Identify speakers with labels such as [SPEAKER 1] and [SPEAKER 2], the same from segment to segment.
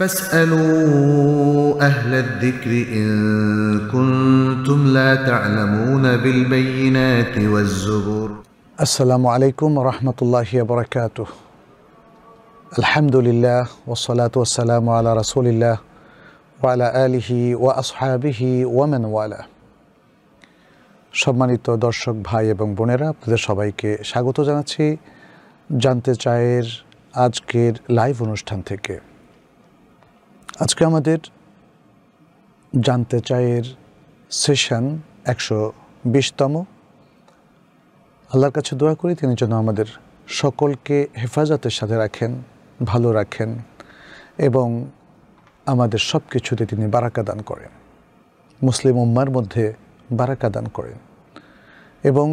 [SPEAKER 1] فاسألوا أهل الذكر إن كنتم لا تعلمون بالبينات والزبور السلام عليكم ورحمة الله وبركاته الحمد لله والصلاة والسلام على رسول الله وعلى آله وأصحابه ومن والاه সম্মানিত দর্শক ভাই এবং বোনেরা আপনাদের সবাইকে স্বাগত জানাচ্ছি জানতে চায়ের আজকের লাইভ অনুষ্ঠান থেকে আজকে আমাদের জানতে চায়ের সেশন একশো বিশতম আল্লাহর কাছে দোয়া করি তিনি যেন আমাদের সকলকে হেফাজতের সাথে রাখেন ভালো রাখেন এবং আমাদের সব কিছুতে তিনি বারাকা দান করেন মুসলিম উম্মার মধ্যে বারাকা দান করেন এবং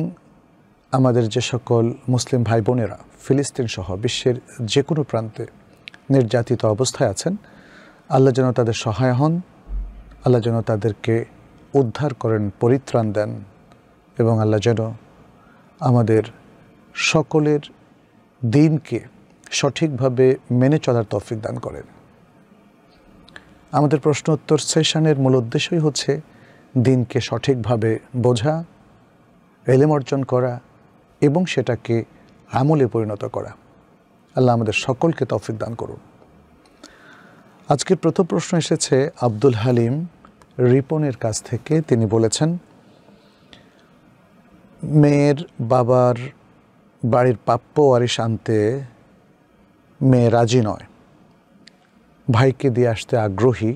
[SPEAKER 1] আমাদের যে সকল মুসলিম ভাই বোনেরা ফিলিস্তিন সহ বিশ্বের যে কোনো প্রান্তে নির্যাতিত অবস্থায় আছেন আল্লাহ যেন তাদের সহায় হন আল্লাহ যেন তাদেরকে উদ্ধার করেন পরিত্রাণ দেন এবং আল্লাহ যেন আমাদের সকলের দিনকে সঠিকভাবে মেনে চলার তফিক দান করেন আমাদের প্রশ্ন উত্তর সেশনের মূল উদ্দেশ্যই হচ্ছে দিনকে সঠিকভাবে বোঝা এলেম অর্জন করা এবং সেটাকে আমলে পরিণত করা আল্লাহ আমাদের সকলকে তফিক দান করুন আজকে প্রথম প্রশ্ন এসেছে আব্দুল হালিম রিপনের কাছ থেকে তিনি বলেছেন মেয়ের বাবার বাড়ির প্রাপ্য ওয়ারিশ আনতে মেয়ে রাজি নয় ভাইকে দিয়ে আসতে আগ্রহী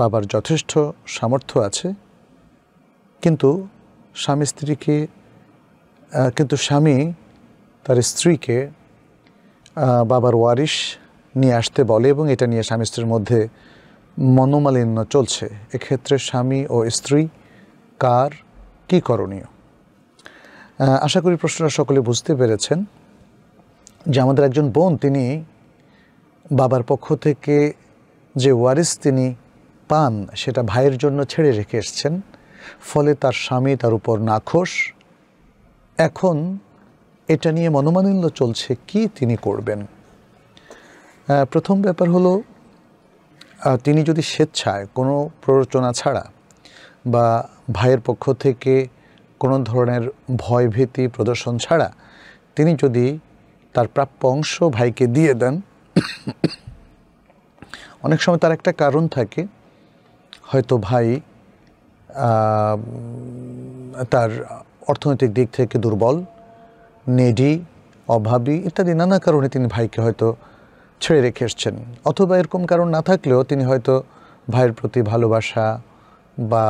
[SPEAKER 1] বাবার যথেষ্ট সামর্থ্য আছে কিন্তু স্বামী স্ত্রীকে কিন্তু স্বামী তার স্ত্রীকে বাবার ওয়ারিশ নিয়ে আসতে বলে এবং এটা নিয়ে স্বামী স্ত্রীর মধ্যে মনোমালিন্য চলছে এক্ষেত্রে স্বামী ও স্ত্রী কার কি করণীয় আশা করি প্রশ্নটা সকলে বুঝতে পেরেছেন যে আমাদের একজন বোন তিনি বাবার পক্ষ থেকে যে ওয়ারিস তিনি পান সেটা ভাইয়ের জন্য ছেড়ে রেখে এসছেন ফলে তার স্বামী তার উপর নাখোশ এখন এটা নিয়ে মনোমালিন্য চলছে কি তিনি করবেন প্রথম ব্যাপার হলো তিনি যদি স্বেচ্ছায় কোনো প্ররোচনা ছাড়া বা ভাইয়ের পক্ষ থেকে কোনো ধরনের ভয়ভীতি প্রদর্শন ছাড়া তিনি যদি তার প্রাপ্য অংশ ভাইকে দিয়ে দেন অনেক সময় তার একটা কারণ থাকে হয়তো ভাই তার অর্থনৈতিক দিক থেকে দুর্বল নেডি অভাবী ইত্যাদি নানা কারণে তিনি ভাইকে হয়তো ছেড়ে রেখে এসছেন অথবা এরকম কারণ না থাকলেও তিনি হয়তো ভাইয়ের প্রতি ভালোবাসা বা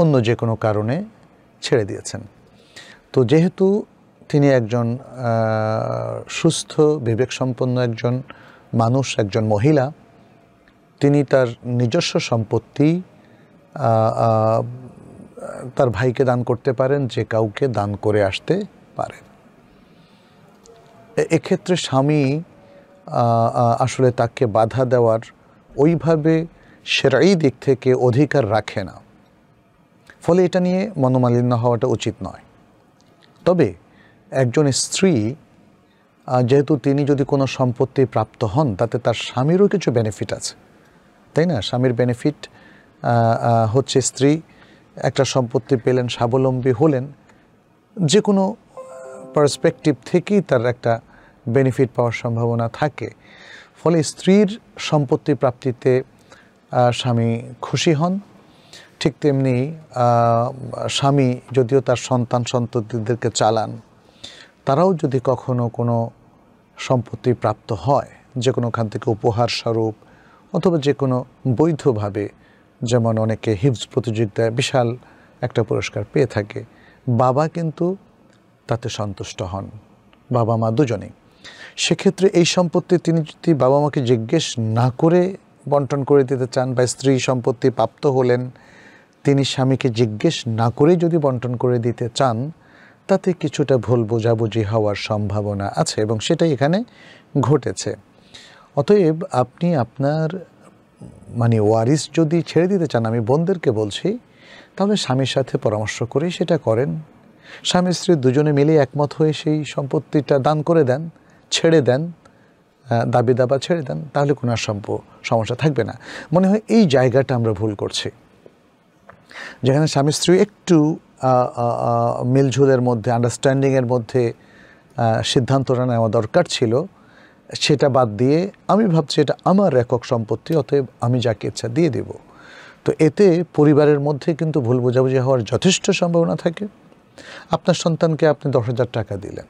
[SPEAKER 1] অন্য যে কোনো কারণে ছেড়ে দিয়েছেন তো যেহেতু তিনি একজন সুস্থ বিবেকসম্পন্ন একজন মানুষ একজন মহিলা তিনি তার নিজস্ব সম্পত্তি তার ভাইকে দান করতে পারেন যে কাউকে দান করে আসতে পারেন এক্ষেত্রে স্বামী আসলে তাকে বাধা দেওয়ার ওইভাবে সেরাই দিক থেকে অধিকার রাখে না ফলে এটা নিয়ে মনোমালিন্য হওয়াটা উচিত নয় তবে একজন স্ত্রী যেহেতু তিনি যদি কোনো সম্পত্তি প্রাপ্ত হন তাতে তার স্বামীরও কিছু বেনিফিট আছে তাই না স্বামীর বেনিফিট হচ্ছে স্ত্রী একটা সম্পত্তি পেলেন স্বাবলম্বী হলেন যে কোনো পার্সপেক্টিভ থেকেই তার একটা বেনিফিট পাওয়ার সম্ভাবনা থাকে ফলে স্ত্রীর সম্পত্তি প্রাপ্তিতে স্বামী খুশি হন ঠিক তেমনি স্বামী যদিও তার সন্তান সন্ততিদেরকে চালান তারাও যদি কখনো কোনো সম্পত্তি প্রাপ্ত হয় যে কোনোখান থেকে উপহার স্বরূপ অথবা যে কোনো বৈধভাবে যেমন অনেকে হিপস প্রতিযোগিতায় বিশাল একটা পুরস্কার পেয়ে থাকে বাবা কিন্তু তাতে সন্তুষ্ট হন বাবা মা দুজনেই সেক্ষেত্রে এই সম্পত্তি তিনি যদি বাবা মাকে জিজ্ঞেস না করে বন্টন করে দিতে চান বা স্ত্রী সম্পত্তি প্রাপ্ত হলেন তিনি স্বামীকে জিজ্ঞেস না করে যদি বন্টন করে দিতে চান তাতে কিছুটা ভুল বোঝাবুঝি হওয়ার সম্ভাবনা আছে এবং সেটাই এখানে ঘটেছে অতএব আপনি আপনার মানে ওয়ারিস যদি ছেড়ে দিতে চান আমি বোনদেরকে বলছি তাহলে স্বামীর সাথে পরামর্শ করে সেটা করেন স্বামী স্ত্রী দুজনে মিলে একমত হয়ে সেই সম্পত্তিটা দান করে দেন ছেড়ে দেন দাবি দাবা ছেড়ে দেন তাহলে কোনো আর সমস্যা থাকবে না মনে হয় এই জায়গাটা আমরা ভুল করছি যেখানে স্বামী স্ত্রী একটু মিলঝুলের মধ্যে আন্ডারস্ট্যান্ডিংয়ের মধ্যে সিদ্ধান্তটা নেওয়া দরকার ছিল সেটা বাদ দিয়ে আমি ভাবছি এটা আমার একক সম্পত্তি অতএব আমি যাকে ইচ্ছা দিয়ে দেব তো এতে পরিবারের মধ্যে কিন্তু ভুল বোঝাবুঝি হওয়ার যথেষ্ট সম্ভাবনা থাকে আপনার সন্তানকে আপনি দশ হাজার টাকা দিলেন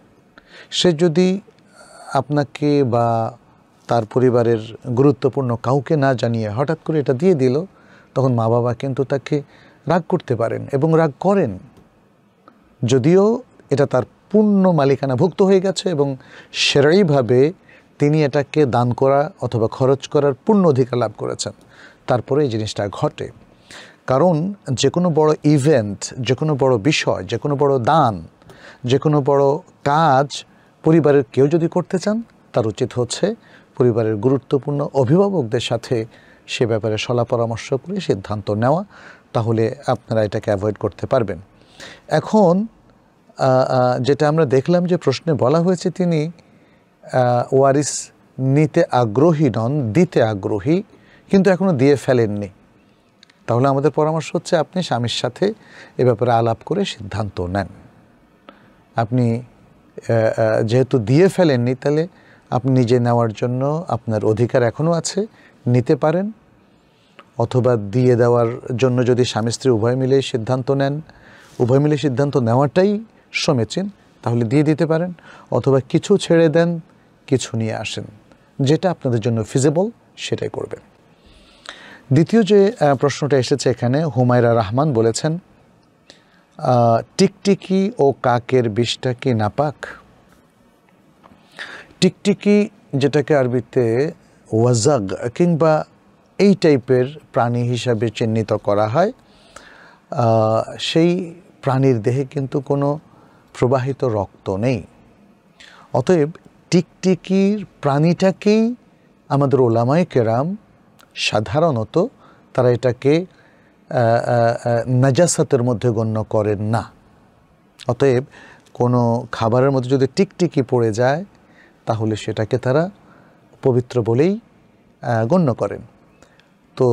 [SPEAKER 1] সে যদি আপনাকে বা তার পরিবারের গুরুত্বপূর্ণ কাউকে না জানিয়ে হঠাৎ করে এটা দিয়ে দিল তখন মা বাবা কিন্তু তাকে রাগ করতে পারেন এবং রাগ করেন যদিও এটা তার পূর্ণ মালিকানাভুক্ত হয়ে গেছে এবং সেরাইভাবে তিনি এটাকে দান করা অথবা খরচ করার পূর্ণ অধিকার লাভ করেছেন তারপরে এই জিনিসটা ঘটে কারণ যে কোনো বড় ইভেন্ট যে কোনো বড় বিষয় যে কোনো বড় দান যে কোনো বড় কাজ পরিবারের কেউ যদি করতে চান তার উচিত হচ্ছে পরিবারের গুরুত্বপূর্ণ অভিভাবকদের সাথে সে ব্যাপারে সলা পরামর্শ করে সিদ্ধান্ত নেওয়া তাহলে আপনারা এটাকে অ্যাভয়েড করতে পারবেন এখন যেটা আমরা দেখলাম যে প্রশ্নে বলা হয়েছে তিনি ওয়ারিস নিতে আগ্রহী নন দিতে আগ্রহী কিন্তু এখনও দিয়ে ফেলেননি তাহলে আমাদের পরামর্শ হচ্ছে আপনি স্বামীর সাথে এ ব্যাপারে আলাপ করে সিদ্ধান্ত নেন আপনি যেহেতু দিয়ে ফেলেননি তাহলে আপনি নিজে নেওয়ার জন্য আপনার অধিকার এখনও আছে নিতে পারেন অথবা দিয়ে দেওয়ার জন্য যদি স্বামী স্ত্রী উভয় মিলে সিদ্ধান্ত নেন উভয় মিলে সিদ্ধান্ত নেওয়াটাই সমীচীন তাহলে দিয়ে দিতে পারেন অথবা কিছু ছেড়ে দেন কিছু নিয়ে আসেন যেটা আপনাদের জন্য ফিজেবল সেটাই করবেন দ্বিতীয় যে প্রশ্নটা এসেছে এখানে হুমায়রা রহমান বলেছেন টিকটিকি ও কাকের বিষটা কি নাপাক টিকটিকি যেটাকে আরবিতে ওয়াজাগ কিংবা এই টাইপের প্রাণী হিসাবে চিহ্নিত করা হয় সেই প্রাণীর দেহে কিন্তু কোনো প্রবাহিত রক্ত নেই অতএব টিকটিকির প্রাণীটাকেই আমাদের ওলামায় কেরাম সাধারণত তারা এটাকে নাজাসাতের মধ্যে গণ্য করেন না অতএব কোনো খাবারের মধ্যে যদি টিকটিকি পড়ে যায় তাহলে সেটাকে তারা পবিত্র বলেই গণ্য করেন তো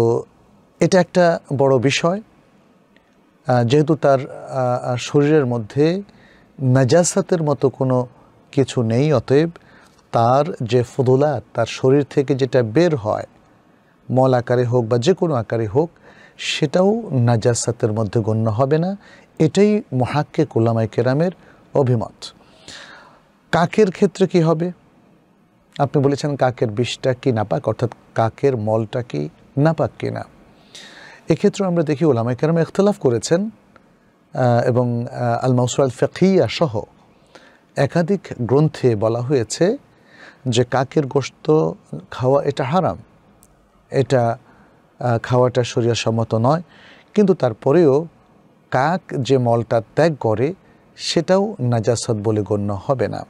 [SPEAKER 1] এটা একটা বড় বিষয় যেহেতু তার শরীরের মধ্যে নাজাসাতের মতো কোনো কিছু নেই অতএব তার যে ফদুলাত তার শরীর থেকে যেটা বের হয় মল আকারে হোক বা যে কোনো আকারে হোক সেটাও নাজাসাতের মধ্যে গণ্য হবে না এটাই মহাক্কে কোলামাই কেরামের অভিমত কাকের ক্ষেত্রে কি হবে আপনি বলেছেন কাকের বিষটা কি নাপাক অর্থাৎ কাকের মলটা কি নাপাক কি না এক্ষেত্রে আমরা দেখি ওলামাই কেরাম এখতলাফ করেছেন এবং আল মাউসুল ফেকিয়া সহ একাধিক গ্রন্থে বলা হয়েছে যে কাকের গোস্ত খাওয়া এটা হারাম এটা খাওয়াটা সম্মত নয় কিন্তু তারপরেও কাক যে মলটা ত্যাগ করে সেটাও নাজাসত বলে গণ্য হবে না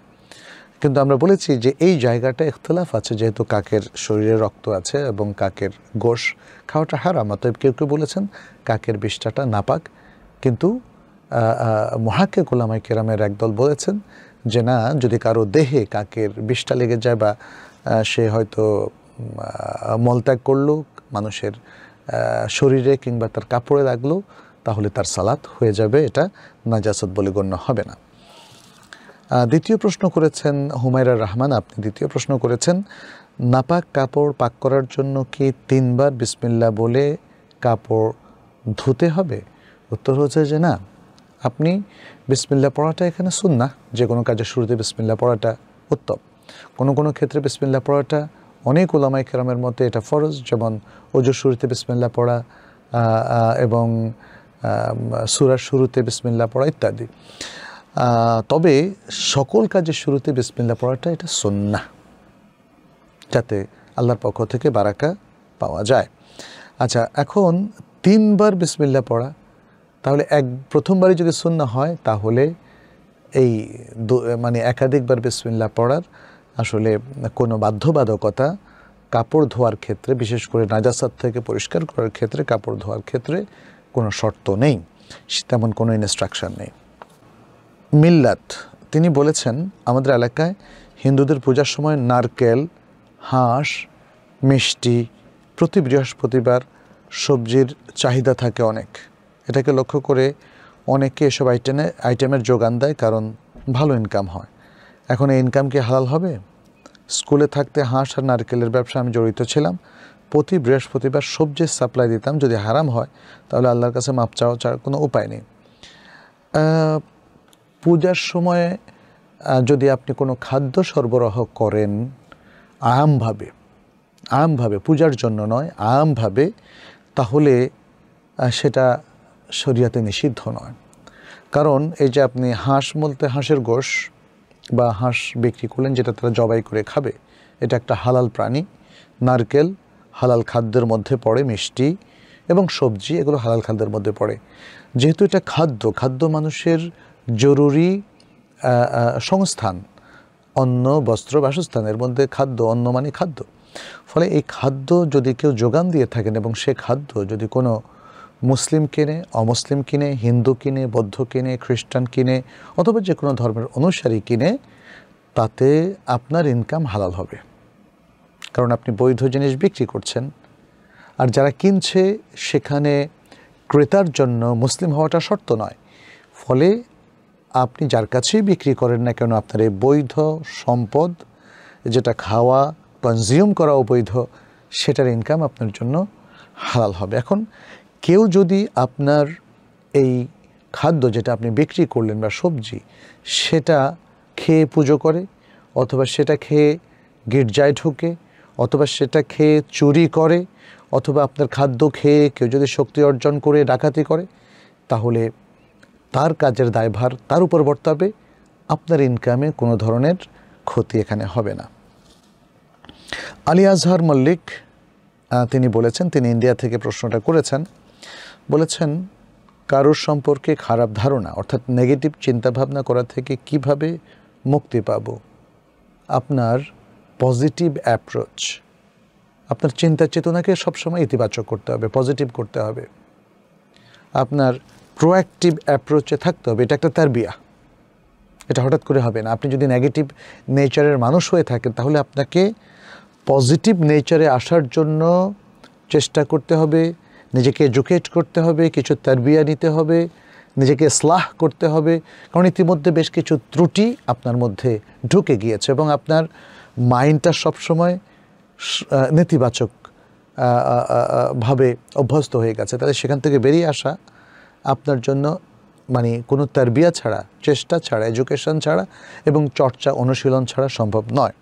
[SPEAKER 1] কিন্তু আমরা বলেছি যে এই জায়গাটা ইখতলাফ আছে যেহেতু কাকের শরীরে রক্ত আছে এবং কাকের গোশ খাওয়াটা হারাম অতএব কেউ কেউ বলেছেন কাকের বিষ্ঠাটা নাপাক কিন্তু মহাকে গোলামাই কেরামের একদল বলেছেন যে না যদি কারো দেহে কাকের বিষ্ঠা লেগে যায় বা সে হয়তো মলত্যাগ করলো মানুষের শরীরে কিংবা তার কাপড়ে লাগলো তাহলে তার সালাত হয়ে যাবে এটা নাজাসত বলে গণ্য হবে না দ্বিতীয় প্রশ্ন করেছেন হুমায়রা রহমান আপনি দ্বিতীয় প্রশ্ন করেছেন নাপাক কাপড় পাক করার জন্য কি তিনবার বিসমিল্লা বলে কাপড় ধুতে হবে উত্তর হচ্ছে যে না আপনি বিসমিল্লা পড়াটা এখানে শুন না যে কোনো কাজে শুরুতে বিসমিল্লা পড়াটা উত্তম কোনো কোনো ক্ষেত্রে বিসমিল্লা পড়াটা অনেক ওলামাই কেরামের মতে এটা ফরজ যেমন ওজোর শুরুতে বিসমিল্লা পড়া এবং সুরার শুরুতে বিসমিল্লা পড়া ইত্যাদি তবে সকল কাজের শুরুতে বিসমিল্লা পড়াটা এটা সন্না যাতে আল্লাহর পক্ষ থেকে বারাকা পাওয়া যায় আচ্ছা এখন তিনবার বিসমিল্লা পড়া তাহলে এক প্রথমবারই যদি সন্না হয় তাহলে এই মানে একাধিকবার বিসমিল্লা পড়ার আসলে কোনো বাধ্যবাধকতা কাপড় ধোয়ার ক্ষেত্রে বিশেষ করে নাজাসাত থেকে পরিষ্কার করার ক্ষেত্রে কাপড় ধোয়ার ক্ষেত্রে কোনো শর্ত নেই তেমন কোনো ইনস্ট্রাকশান নেই মিল্লাত তিনি বলেছেন আমাদের এলাকায় হিন্দুদের পূজার সময় নারকেল হাঁস মিষ্টি প্রতি বৃহস্পতিবার সবজির চাহিদা থাকে অনেক এটাকে লক্ষ্য করে অনেকে এসব আইটেমে আইটেমের যোগান দেয় কারণ ভালো ইনকাম হয় এখন এই ইনকাম কি হালাল হবে স্কুলে থাকতে হাঁস আর নারকেলের ব্যবসা আমি জড়িত ছিলাম প্রতি বৃহস্পতিবার সবজির সাপ্লাই দিতাম যদি হারাম হয় তাহলে আল্লাহর কাছে মাপ চাওয়া চাওয়ার কোনো উপায় নেই পূজার সময়ে যদি আপনি কোনো খাদ্য সরবরাহ করেন আমভাবে আমভাবে পূজার জন্য নয় আমভাবে তাহলে সেটা শরিয়াতে নিষিদ্ধ নয় কারণ এই যে আপনি হাঁস বলতে হাঁসের গোশ বা হাঁস বিক্রি করলেন যেটা তারা জবাই করে খাবে এটা একটা হালাল প্রাণী নারকেল হালাল খাদ্যের মধ্যে পড়ে মিষ্টি এবং সবজি এগুলো হালাল খাদ্যের মধ্যে পড়ে যেহেতু এটা খাদ্য খাদ্য মানুষের জরুরি সংস্থান অন্ন বস্ত্র বাসস্থানের মধ্যে খাদ্য অন্ন মানে খাদ্য ফলে এই খাদ্য যদি কেউ যোগান দিয়ে থাকেন এবং সে খাদ্য যদি কোনো মুসলিম কিনে অমুসলিম কিনে হিন্দু কিনে বৌদ্ধ কিনে খ্রিস্টান কিনে অথবা যে কোনো ধর্মের অনুসারী কিনে তাতে আপনার ইনকাম হালাল হবে কারণ আপনি বৈধ জিনিস বিক্রি করছেন আর যারা কিনছে সেখানে ক্রেতার জন্য মুসলিম হওয়াটা শর্ত নয় ফলে আপনি যার কাছেই বিক্রি করেন না কেন আপনার এই বৈধ সম্পদ যেটা খাওয়া কনজিউম করা অবৈধ সেটার ইনকাম আপনার জন্য হালাল হবে এখন কেউ যদি আপনার এই খাদ্য যেটা আপনি বিক্রি করলেন বা সবজি সেটা খেয়ে পুজো করে অথবা সেটা খেয়ে গির্জায় ঢুকে অথবা সেটা খেয়ে চুরি করে অথবা আপনার খাদ্য খেয়ে কেউ যদি শক্তি অর্জন করে ডাকাতি করে তাহলে তার কাজের দায়ভার তার উপর বর্তাবে আপনার ইনকামে কোনো ধরনের ক্ষতি এখানে হবে না আলী আজহার মল্লিক তিনি বলেছেন তিনি ইন্ডিয়া থেকে প্রশ্নটা করেছেন বলেছেন কারোর সম্পর্কে খারাপ ধারণা অর্থাৎ নেগেটিভ চিন্তাভাবনা করা থেকে কিভাবে মুক্তি পাব আপনার পজিটিভ অ্যাপ্রোচ আপনার চিন্তা চেতনাকে সবসময় ইতিবাচক করতে হবে পজিটিভ করতে হবে আপনার প্রোঅ্যাক্টিভ অ্যাপ্রোচে থাকতে হবে এটা একটা তার বিয়া এটা হঠাৎ করে হবে না আপনি যদি নেগেটিভ নেচারের মানুষ হয়ে থাকেন তাহলে আপনাকে পজিটিভ নেচারে আসার জন্য চেষ্টা করতে হবে নিজেকে এডুকেট করতে হবে কিছু তারবিয়া নিতে হবে নিজেকে স্লাহ করতে হবে কারণ ইতিমধ্যে বেশ কিছু ত্রুটি আপনার মধ্যে ঢুকে গিয়েছে এবং আপনার মাইন্ডটা সবসময় নেতিবাচক ভাবে অভ্যস্ত হয়ে গেছে তাহলে সেখান থেকে বেরিয়ে আসা আপনার জন্য মানে কোনো তারবিয়া ছাড়া চেষ্টা ছাড়া এডুকেশন ছাড়া এবং চর্চা অনুশীলন ছাড়া সম্ভব নয়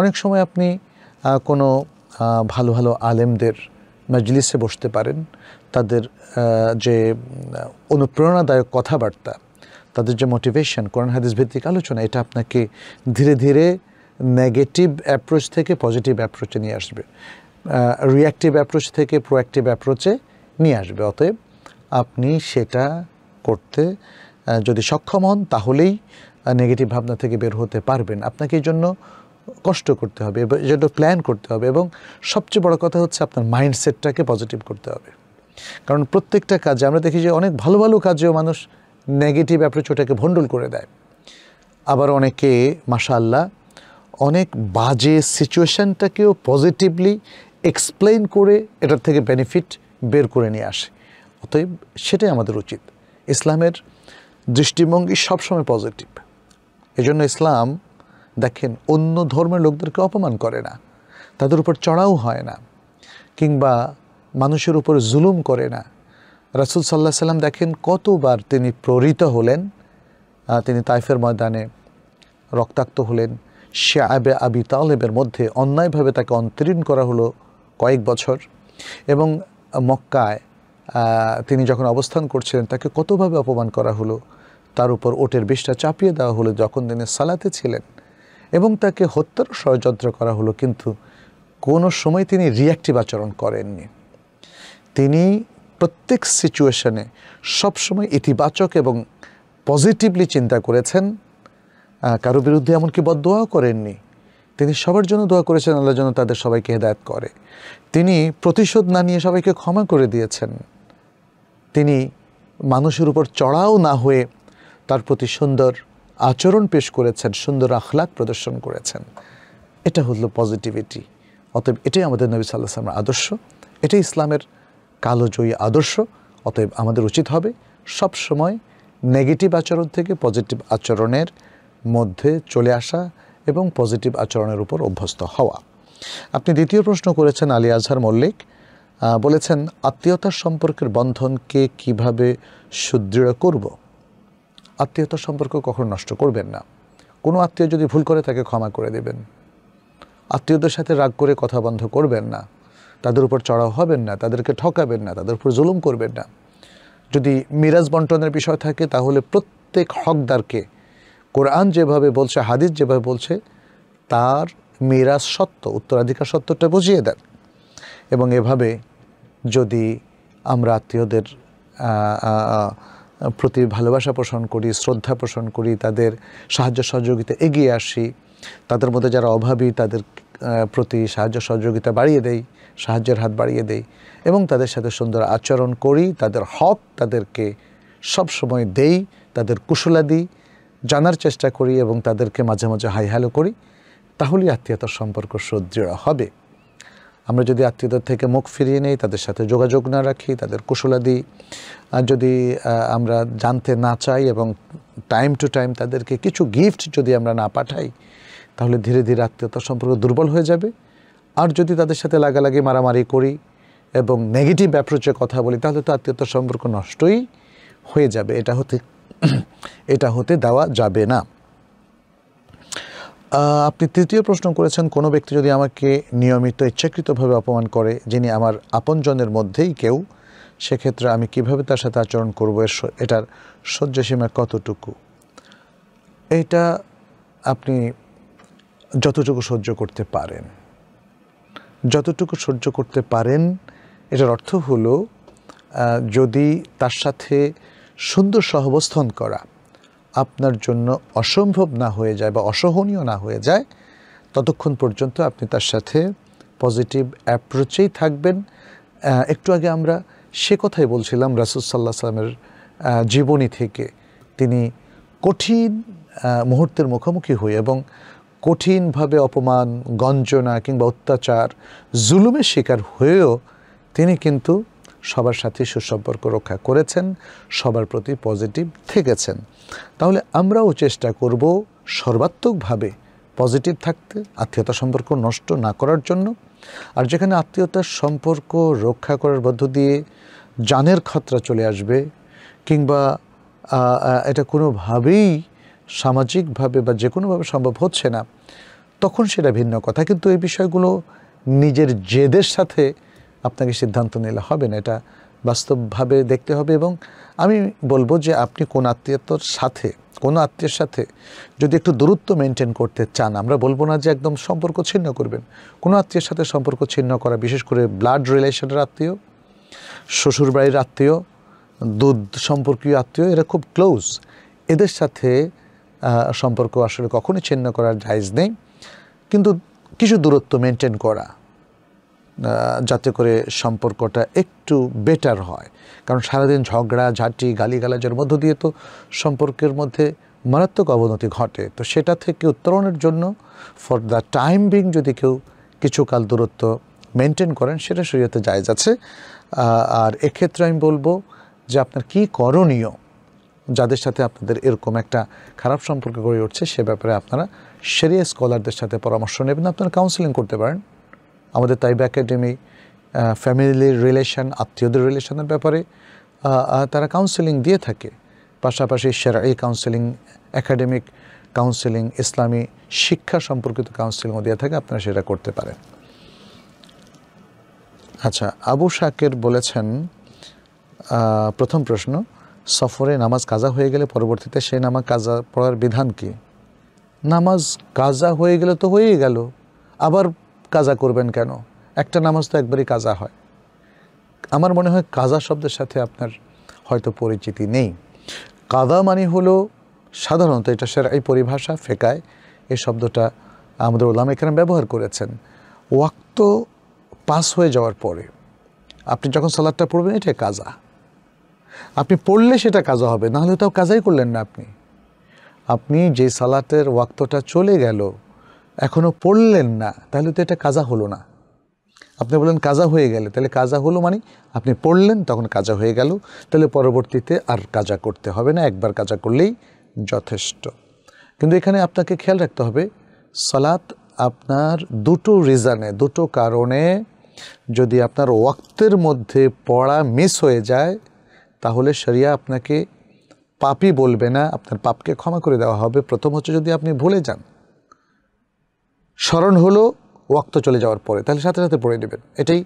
[SPEAKER 1] অনেক সময় আপনি কোনো ভালো ভালো আলেমদের মজলিসে বসতে পারেন তাদের যে অনুপ্রেরণাদায়ক কথাবার্তা তাদের যে মোটিভেশন কোরআন হাদিস ভিত্তিক আলোচনা এটা আপনাকে ধীরে ধীরে নেগেটিভ অ্যাপ্রোচ থেকে পজিটিভ অ্যাপ্রোচে নিয়ে আসবে রিয়াক্টিভ অ্যাপ্রোচ থেকে প্রোঅ্যাক্টিভ অ্যাপ্রোচে নিয়ে আসবে অতএব আপনি সেটা করতে যদি সক্ষম হন তাহলেই নেগেটিভ ভাবনা থেকে বের হতে পারবেন আপনাকে এই জন্য কষ্ট করতে হবে জন্য প্ল্যান করতে হবে এবং সবচেয়ে বড় কথা হচ্ছে আপনার মাইন্ডসেটটাকে পজিটিভ করতে হবে কারণ প্রত্যেকটা কাজে আমরা দেখি যে অনেক ভালো ভালো কাজেও মানুষ নেগেটিভ অ্যাপ্রোচ ওটাকে ভণ্ডুল করে দেয় আবার অনেকে মাশাল্লাহ অনেক বাজে সিচুয়েশানটাকেও পজিটিভলি এক্সপ্লেন করে এটার থেকে বেনিফিট বের করে নিয়ে আসে অতএব সেটাই আমাদের উচিত ইসলামের দৃষ্টিভঙ্গি সবসময় পজিটিভ এজন্য ইসলাম দেখেন অন্য ধর্মের লোকদেরকে অপমান করে না তাদের উপর চড়াও হয় না কিংবা মানুষের উপর জুলুম করে না রাসুল সাল্লাহ সাল্লাম দেখেন কতবার তিনি প্ররিত হলেন তিনি তাইফের ময়দানে রক্তাক্ত হলেন সে আবে আবি তালেবের মধ্যে অন্যায়ভাবে তাকে অন্তরীণ করা হলো কয়েক বছর এবং মক্কায় তিনি যখন অবস্থান করছিলেন তাকে কতভাবে অপমান করা হলো তার উপর ওটের বিষটা চাপিয়ে দেওয়া হলো যখন তিনি সালাতে ছিলেন এবং তাকে হত্যার ষড়যন্ত্র করা হলো কিন্তু কোনো সময় তিনি রিয়াক্টিভ আচরণ করেননি তিনি প্রত্যেক সিচুয়েশনে সবসময় ইতিবাচক এবং পজিটিভলি চিন্তা করেছেন কারো বিরুদ্ধে এমনকি বদোয়াও করেননি তিনি সবার জন্য দোয়া করেছেন আল্লাহ যেন তাদের সবাইকে হেদায়ত করে তিনি প্রতিশোধ না নিয়ে সবাইকে ক্ষমা করে দিয়েছেন তিনি মানুষের উপর চড়াও না হয়ে তার প্রতি সুন্দর আচরণ পেশ করেছেন সুন্দর আখলাক প্রদর্শন করেছেন এটা হলো পজিটিভিটি অতএব এটাই আমাদের নবী সাল্লাহ সাল্লামের আদর্শ এটাই ইসলামের কালোজয়ী আদর্শ অতএব আমাদের উচিত হবে সব সময় নেগেটিভ আচরণ থেকে পজিটিভ আচরণের মধ্যে চলে আসা এবং পজিটিভ আচরণের উপর অভ্যস্ত হওয়া আপনি দ্বিতীয় প্রশ্ন করেছেন আলী আজহার মল্লিক বলেছেন আত্মীয়তার সম্পর্কের বন্ধনকে কিভাবে সুদৃঢ় করব আত্মীয়তার সম্পর্ক কখনো নষ্ট করবেন না কোনো আত্মীয় যদি ভুল করে তাকে ক্ষমা করে দেবেন আত্মীয়দের সাথে রাগ করে কথা বন্ধ করবেন না তাদের উপর চড়াও হবেন না তাদেরকে ঠকাবেন না তাদের উপর জুলুম করবেন না যদি মিরাজ বন্টনের বিষয় থাকে তাহলে প্রত্যেক হকদারকে কোরআন যেভাবে বলছে হাদিস যেভাবে বলছে তার মিরাজ সত্য উত্তরাধিকার সত্যটা বুঝিয়ে দেন এবং এভাবে যদি আমরা আত্মীয়দের প্রতি ভালোবাসা পোষণ করি শ্রদ্ধা পোষণ করি তাদের সাহায্য সহযোগিতা এগিয়ে আসি তাদের মধ্যে যারা অভাবী তাদের প্রতি সাহায্য সহযোগিতা বাড়িয়ে দেই সাহায্যের হাত বাড়িয়ে দেই এবং তাদের সাথে সুন্দর আচরণ করি তাদের হক তাদেরকে সব সময় দেই তাদের কুশলাদি জানার চেষ্টা করি এবং তাদেরকে মাঝে মাঝে হাই হ্যালো করি তাহলেই আত্মীয়তার সম্পর্ক সুদৃঢ় হবে আমরা যদি আত্মীয়দের থেকে মুখ ফিরিয়ে নেই তাদের সাথে যোগাযোগ না রাখি তাদের কুশলা দিই যদি আমরা জানতে না চাই এবং টাইম টু টাইম তাদেরকে কিছু গিফট যদি আমরা না পাঠাই তাহলে ধীরে ধীরে আত্মীয়তা সম্পর্ক দুর্বল হয়ে যাবে আর যদি তাদের সাথে লাগালাগি মারামারি করি এবং নেগেটিভ অ্যাপ্রোচে কথা বলি তাহলে তো আত্মীয়তার সম্পর্ক নষ্টই হয়ে যাবে এটা হতে এটা হতে দেওয়া যাবে না আপনি তৃতীয় প্রশ্ন করেছেন কোনো ব্যক্তি যদি আমাকে নিয়মিত ইচ্ছাকৃতভাবে অপমান করে যিনি আমার আপনজনের মধ্যেই কেউ সেক্ষেত্রে আমি কিভাবে তার সাথে আচরণ করব এর এটার সীমা কতটুকু এটা আপনি যতটুকু সহ্য করতে পারেন যতটুকু সহ্য করতে পারেন এটার অর্থ হলো যদি তার সাথে সুন্দর সহবস্থান করা আপনার জন্য অসম্ভব না হয়ে যায় বা অসহনীয় না হয়ে যায় ততক্ষণ পর্যন্ত আপনি তার সাথে পজিটিভ অ্যাপ্রোচেই থাকবেন একটু আগে আমরা সে কথাই বলছিলাম রাসুল সাল্লাহ সাল্লামের জীবনী থেকে তিনি কঠিন মুহূর্তের মুখোমুখি হয়ে এবং কঠিনভাবে অপমান গঞ্জনা কিংবা অত্যাচার জুলুমের শিকার হয়েও তিনি কিন্তু সবার সাথে সুসম্পর্ক রক্ষা করেছেন সবার প্রতি পজিটিভ থেকেছেন তাহলে আমরাও চেষ্টা করব সর্বাত্মকভাবে পজিটিভ থাকতে আত্মীয়তা সম্পর্ক নষ্ট না করার জন্য আর যেখানে আত্মীয়তার সম্পর্ক রক্ষা করার মধ্য দিয়ে জানের খতরা চলে আসবে কিংবা এটা কোনোভাবেই সামাজিকভাবে বা যে কোনোভাবে সম্ভব হচ্ছে না তখন সেটা ভিন্ন কথা কিন্তু এই বিষয়গুলো নিজের জেদের সাথে আপনাকে সিদ্ধান্ত নিলে হবে না এটা বাস্তবভাবে দেখতে হবে এবং আমি বলবো যে আপনি কোন আত্মীয়তার সাথে কোনো আত্মীয়ের সাথে যদি একটু দূরত্ব মেনটেন করতে চান আমরা বলবো না যে একদম সম্পর্ক ছিন্ন করবেন কোনো আত্মীয়ের সাথে সম্পর্ক ছিন্ন করা বিশেষ করে ব্লাড রিলেশনের আত্মীয় শ্বশুরবাড়ির আত্মীয় দুধ সম্পর্কীয় আত্মীয় এরা খুব ক্লোজ এদের সাথে সম্পর্ক আসলে কখনই ছিন্ন করার জাইজ নেই কিন্তু কিছু দূরত্ব মেনটেন করা যাতে করে সম্পর্কটা একটু বেটার হয় কারণ সারাদিন ঝগড়া ঝাঁটি গালিগালাজের মধ্য দিয়ে তো সম্পর্কের মধ্যে মারাত্মক অবনতি ঘটে তো সেটা থেকে উত্তরণের জন্য ফর দ্য টাইম বিং যদি কেউ কিছুকাল দূরত্ব মেনটেন করেন সেটা শরীরতে যায় আছে আর এক্ষেত্রে আমি বলবো যে আপনার কি করণীয় যাদের সাথে আপনাদের এরকম একটা খারাপ সম্পর্ক গড়ে উঠছে সে ব্যাপারে আপনারা সেরিয়া স্কলারদের সাথে পরামর্শ নেবেন আপনারা কাউন্সিলিং করতে পারেন আমাদের তাইব একাডেমি ফ্যামিলির রিলেশন আত্মীয়দের রিলেশনের ব্যাপারে তারা কাউন্সেলিং দিয়ে থাকে পাশাপাশি সেরা এই কাউন্সেলিং একাডেমিক কাউন্সেলিং ইসলামী শিক্ষা সম্পর্কিত কাউন্সেলিংও দিয়ে থাকে আপনারা সেটা করতে পারেন আচ্ছা আবু শাকের বলেছেন প্রথম প্রশ্ন সফরে নামাজ কাজা হয়ে গেলে পরবর্তীতে সেই নামাজ কাজা পড়ার বিধান কি নামাজ কাজা হয়ে গেলে তো হয়েই গেল আবার কাজা করবেন কেন একটা নামাজ তো একবারই কাজা হয় আমার মনে হয় কাজা শব্দের সাথে আপনার হয়তো পরিচিতি নেই কাদা মানে হলো সাধারণত এটা সের এই পরিভাষা ফেকায় এই শব্দটা আমাদের ওলাম এখানে ব্যবহার করেছেন ওয়াক্ত পাস হয়ে যাওয়ার পরে আপনি যখন সালাদটা পড়বেন এটা কাজা আপনি পড়লে সেটা কাজা হবে নাহলে তাও কাজাই করলেন না আপনি আপনি যে সালাতের ওয়াক্তটা চলে গেল এখনও পড়লেন না তাহলে তো এটা কাজা হলো না আপনি বলেন কাজা হয়ে গেলে তাহলে কাজা হলো মানে আপনি পড়লেন তখন কাজা হয়ে গেল তাহলে পরবর্তীতে আর কাজা করতে হবে না একবার কাজা করলেই যথেষ্ট কিন্তু এখানে আপনাকে খেয়াল রাখতে হবে সলাত আপনার দুটো রিজনে দুটো কারণে যদি আপনার ওয়াক্তের মধ্যে পড়া মিস হয়ে যায় তাহলে শরিয়া আপনাকে পাপি বলবে না আপনার পাপকে ক্ষমা করে দেওয়া হবে প্রথম হচ্ছে যদি আপনি ভুলে যান স্মরণ হলো ওয়াক্ত চলে যাওয়ার পরে তাহলে সাথে সাথে পড়ে নেবেন এটাই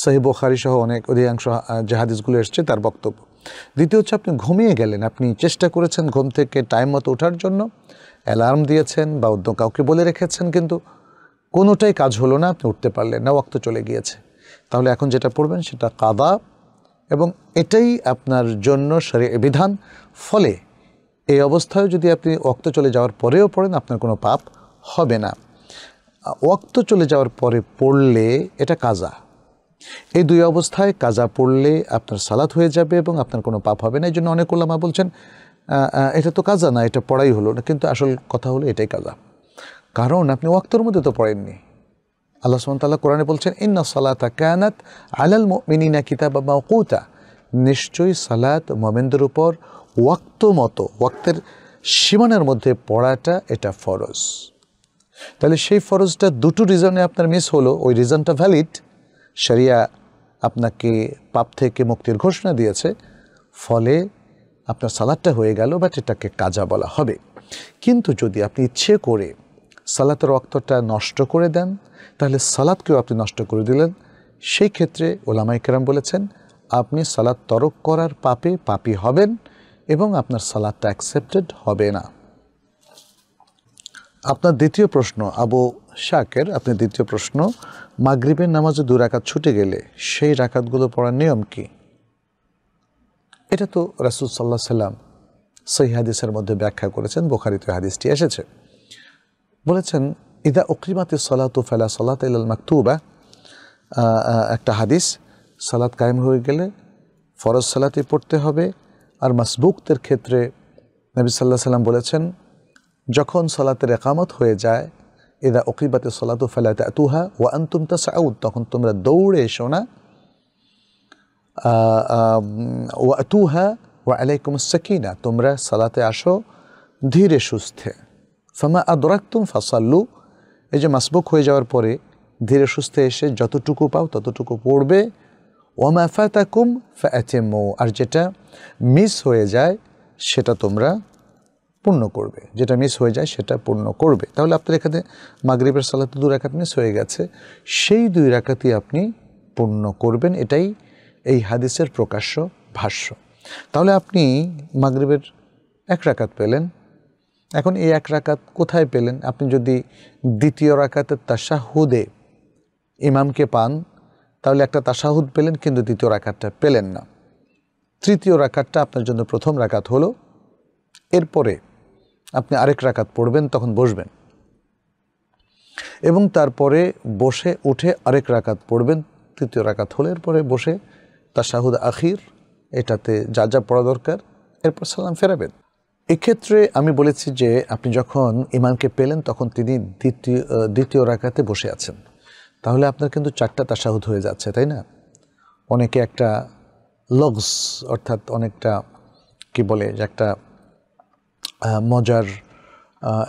[SPEAKER 1] সাহেব বোখারি সহ অনেক অধিকাংশ জাহাদিসগুলো এসছে তার বক্তব্য দ্বিতীয় হচ্ছে আপনি ঘুমিয়ে গেলেন আপনি চেষ্টা করেছেন ঘুম থেকে টাইম মতো ওঠার জন্য অ্যালার্ম দিয়েছেন বা অন্য কাউকে বলে রেখেছেন কিন্তু কোনোটাই কাজ হলো না আপনি উঠতে পারলেন না ওয়াক্ত চলে গিয়েছে তাহলে এখন যেটা পড়বেন সেটা কাদা এবং এটাই আপনার জন্য বিধান ফলে এই অবস্থায় যদি আপনি ওক্ত চলে যাওয়ার পরেও পড়েন আপনার কোনো পাপ হবে না ওয়াক্ত চলে যাওয়ার পরে পড়লে এটা কাজা এই দুই অবস্থায় কাজা পড়লে আপনার সালাত হয়ে যাবে এবং আপনার কোনো পাপ হবে না এই জন্য অনেক ওলামা বলছেন এটা তো কাজা না এটা পড়াই হলো না কিন্তু আসল কথা হলো এটাই কাজা কারণ আপনি ওয়াক্তর মধ্যে তো পড়েননি আল্লাহ সুমতাল্লাহ কোরআনে বলছেন ইন্না সালাতা কানাত আলাল মিনিনা কিতাব বা কৌতা নিশ্চয়ই সালাত মোমেনদের উপর ওয়াক্ত মতো ওয়াক্তের সীমানার মধ্যে পড়াটা এটা ফরজ তাহলে সেই ফরজটা দুটো রিজনে আপনার মিস হলো ওই রিজনটা ভ্যালিড সারিয়া আপনাকে পাপ থেকে মুক্তির ঘোষণা দিয়েছে ফলে আপনার সালাদটা হয়ে গেল বাট এটাকে কাজা বলা হবে কিন্তু যদি আপনি ইচ্ছে করে সালাতের রক্তটা নষ্ট করে দেন তাহলে সালাদকেও আপনি নষ্ট করে দিলেন সেই ক্ষেত্রে ওলামাইকেরাম বলেছেন আপনি সালাদ তরক করার পাপে পাপি হবেন এবং আপনার সালাদটা অ্যাকসেপ্টেড হবে না আপনার দ্বিতীয় প্রশ্ন আবু শাকের আপনি দ্বিতীয় প্রশ্ন মাগরীবের নামাজে দু রাকাত ছুটে গেলে সেই রাকাতগুলো পড়ার নিয়ম কি এটা তো রাসুল সাল্লাহ সাল্লাম সহি হাদিসের মধ্যে ব্যাখ্যা করেছেন বোখারিতে হাদিসটি এসেছে বলেছেন ইদা সলাত ও ফেলা সলাত ইল মাকতুবা একটা হাদিস সালাত কায়েম হয়ে গেলে ফরজ সালাতে পড়তে হবে আর মাসবুকদের ক্ষেত্রে নবী সাল্লাহ সাল্লাম বলেছেন যখন সলাতের একামত হয়ে যায় এদা অকিবাতে সলাতু ফেলাতে আতুহা ও আন্তুম তা সাউদ তখন তোমরা দৌড়ে এসো না ও আতুহা ও আলাইকুম সাকিনা তোমরা সালাতে আসো ধীরে সুস্থে ফামা আদরাক্তুম ফাসাল্লু এই যে মাসবুক হয়ে যাওয়ার পরে ধীরে সুস্থে এসে যতটুকু পাও ততটুকু পড়বে ওমা ফাতাকুম ফ্যাচেমো আর যেটা মিস হয়ে যায় সেটা তোমরা পূর্ণ করবে যেটা মিস হয়ে যায় সেটা পূর্ণ করবে তাহলে আপনার এখানে মাগরীবের সালাতে দু রাখাত মিস হয়ে গেছে সেই দুই রাখাতই আপনি পূর্ণ করবেন এটাই এই হাদিসের প্রকাশ্য ভাষ্য তাহলে আপনি মাগরীবের এক রাখাত পেলেন এখন এই এক রাখাত কোথায় পেলেন আপনি যদি দ্বিতীয় রাকাতের তাসাহুদে ইমামকে পান তাহলে একটা তাসাহুদ পেলেন কিন্তু দ্বিতীয় রাখাতটা পেলেন না তৃতীয় রাকাতটা আপনার জন্য প্রথম রাখাত হলো এরপরে আপনি আরেক রাকাত পড়বেন তখন বসবেন এবং তারপরে বসে উঠে আরেক রাকাত পড়বেন তৃতীয় রাকাত হলে এরপরে বসে শাহুদ আখির এটাতে যা যা পড়া দরকার এরপর সালাম ফেরাবেন এক্ষেত্রে আমি বলেছি যে আপনি যখন ইমানকে পেলেন তখন তিনি দ্বিতীয় দ্বিতীয় রাকাতে বসে আছেন তাহলে আপনার কিন্তু চারটা তাসাহুদ হয়ে যাচ্ছে তাই না অনেকে একটা লগস অর্থাৎ অনেকটা কি বলে যে একটা মজার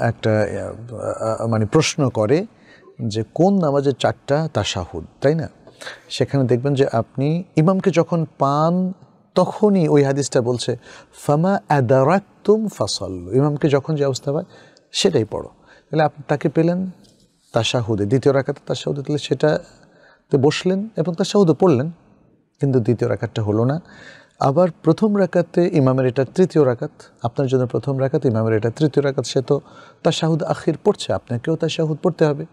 [SPEAKER 1] একটা মানে প্রশ্ন করে যে কোন নামাজের চারটা তাশাহুদ তাই না সেখানে দেখবেন যে আপনি ইমামকে যখন পান তখনই ওই হাদিসটা বলছে ফামা আদারাক্তুম ফাসল ইমামকে যখন যে অবস্থা পায় সেটাই পড়ো তাহলে আপনি তাকে পেলেন তাশাহুদে দ্বিতীয় রাখাতে তাসাহুদে তাহলে সেটাতে বসলেন এবং তাসাহুদে পড়লেন কিন্তু দ্বিতীয় রাখাতটা হলো না আবার প্রথম রাকাতে ইমামের এটা তৃতীয় রাকাত আপনার জন্য প্রথম রাকাত ইমামের এটা তৃতীয় রাকাত সে তো শাহুদ আখির পড়ছে আপনাকেও শাহুদ পড়তে হবে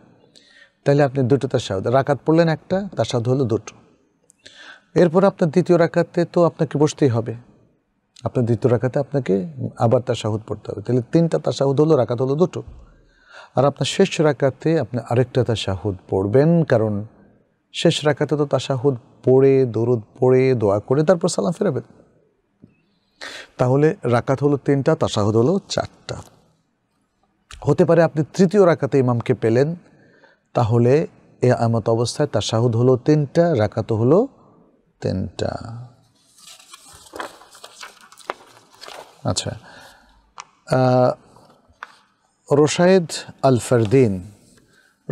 [SPEAKER 1] তাহলে আপনি দুটো শাহুদ রাকাত পড়লেন একটা তার তাশাহুদ হলো দুটো এরপর আপনার দ্বিতীয় রাকাতে তো আপনাকে বসতেই হবে আপনার দ্বিতীয় রাকাতে আপনাকে আবার তার শাহুদ পড়তে হবে তাহলে তিনটা তার শাহুদ হলো রাকাত হলো দুটো আর আপনার শেষ রাকাতে আপনি আরেকটা শাহুদ পড়বেন কারণ শেষ রাখাতে তো তাশাহুদ পড়ে দরুদ পড়ে দোয়া করে তারপর সালাম ফেরাবেন তাহলে রাকাত হলো তিনটা তাশাহুদ হলো চারটা হতে পারে আপনি তৃতীয় রাকাতে ইমামকে পেলেন তাহলে এ আমত অবস্থায় তাশাহুদ হলো তিনটা রাকাত হলো তিনটা আচ্ছা আল আলফারদিন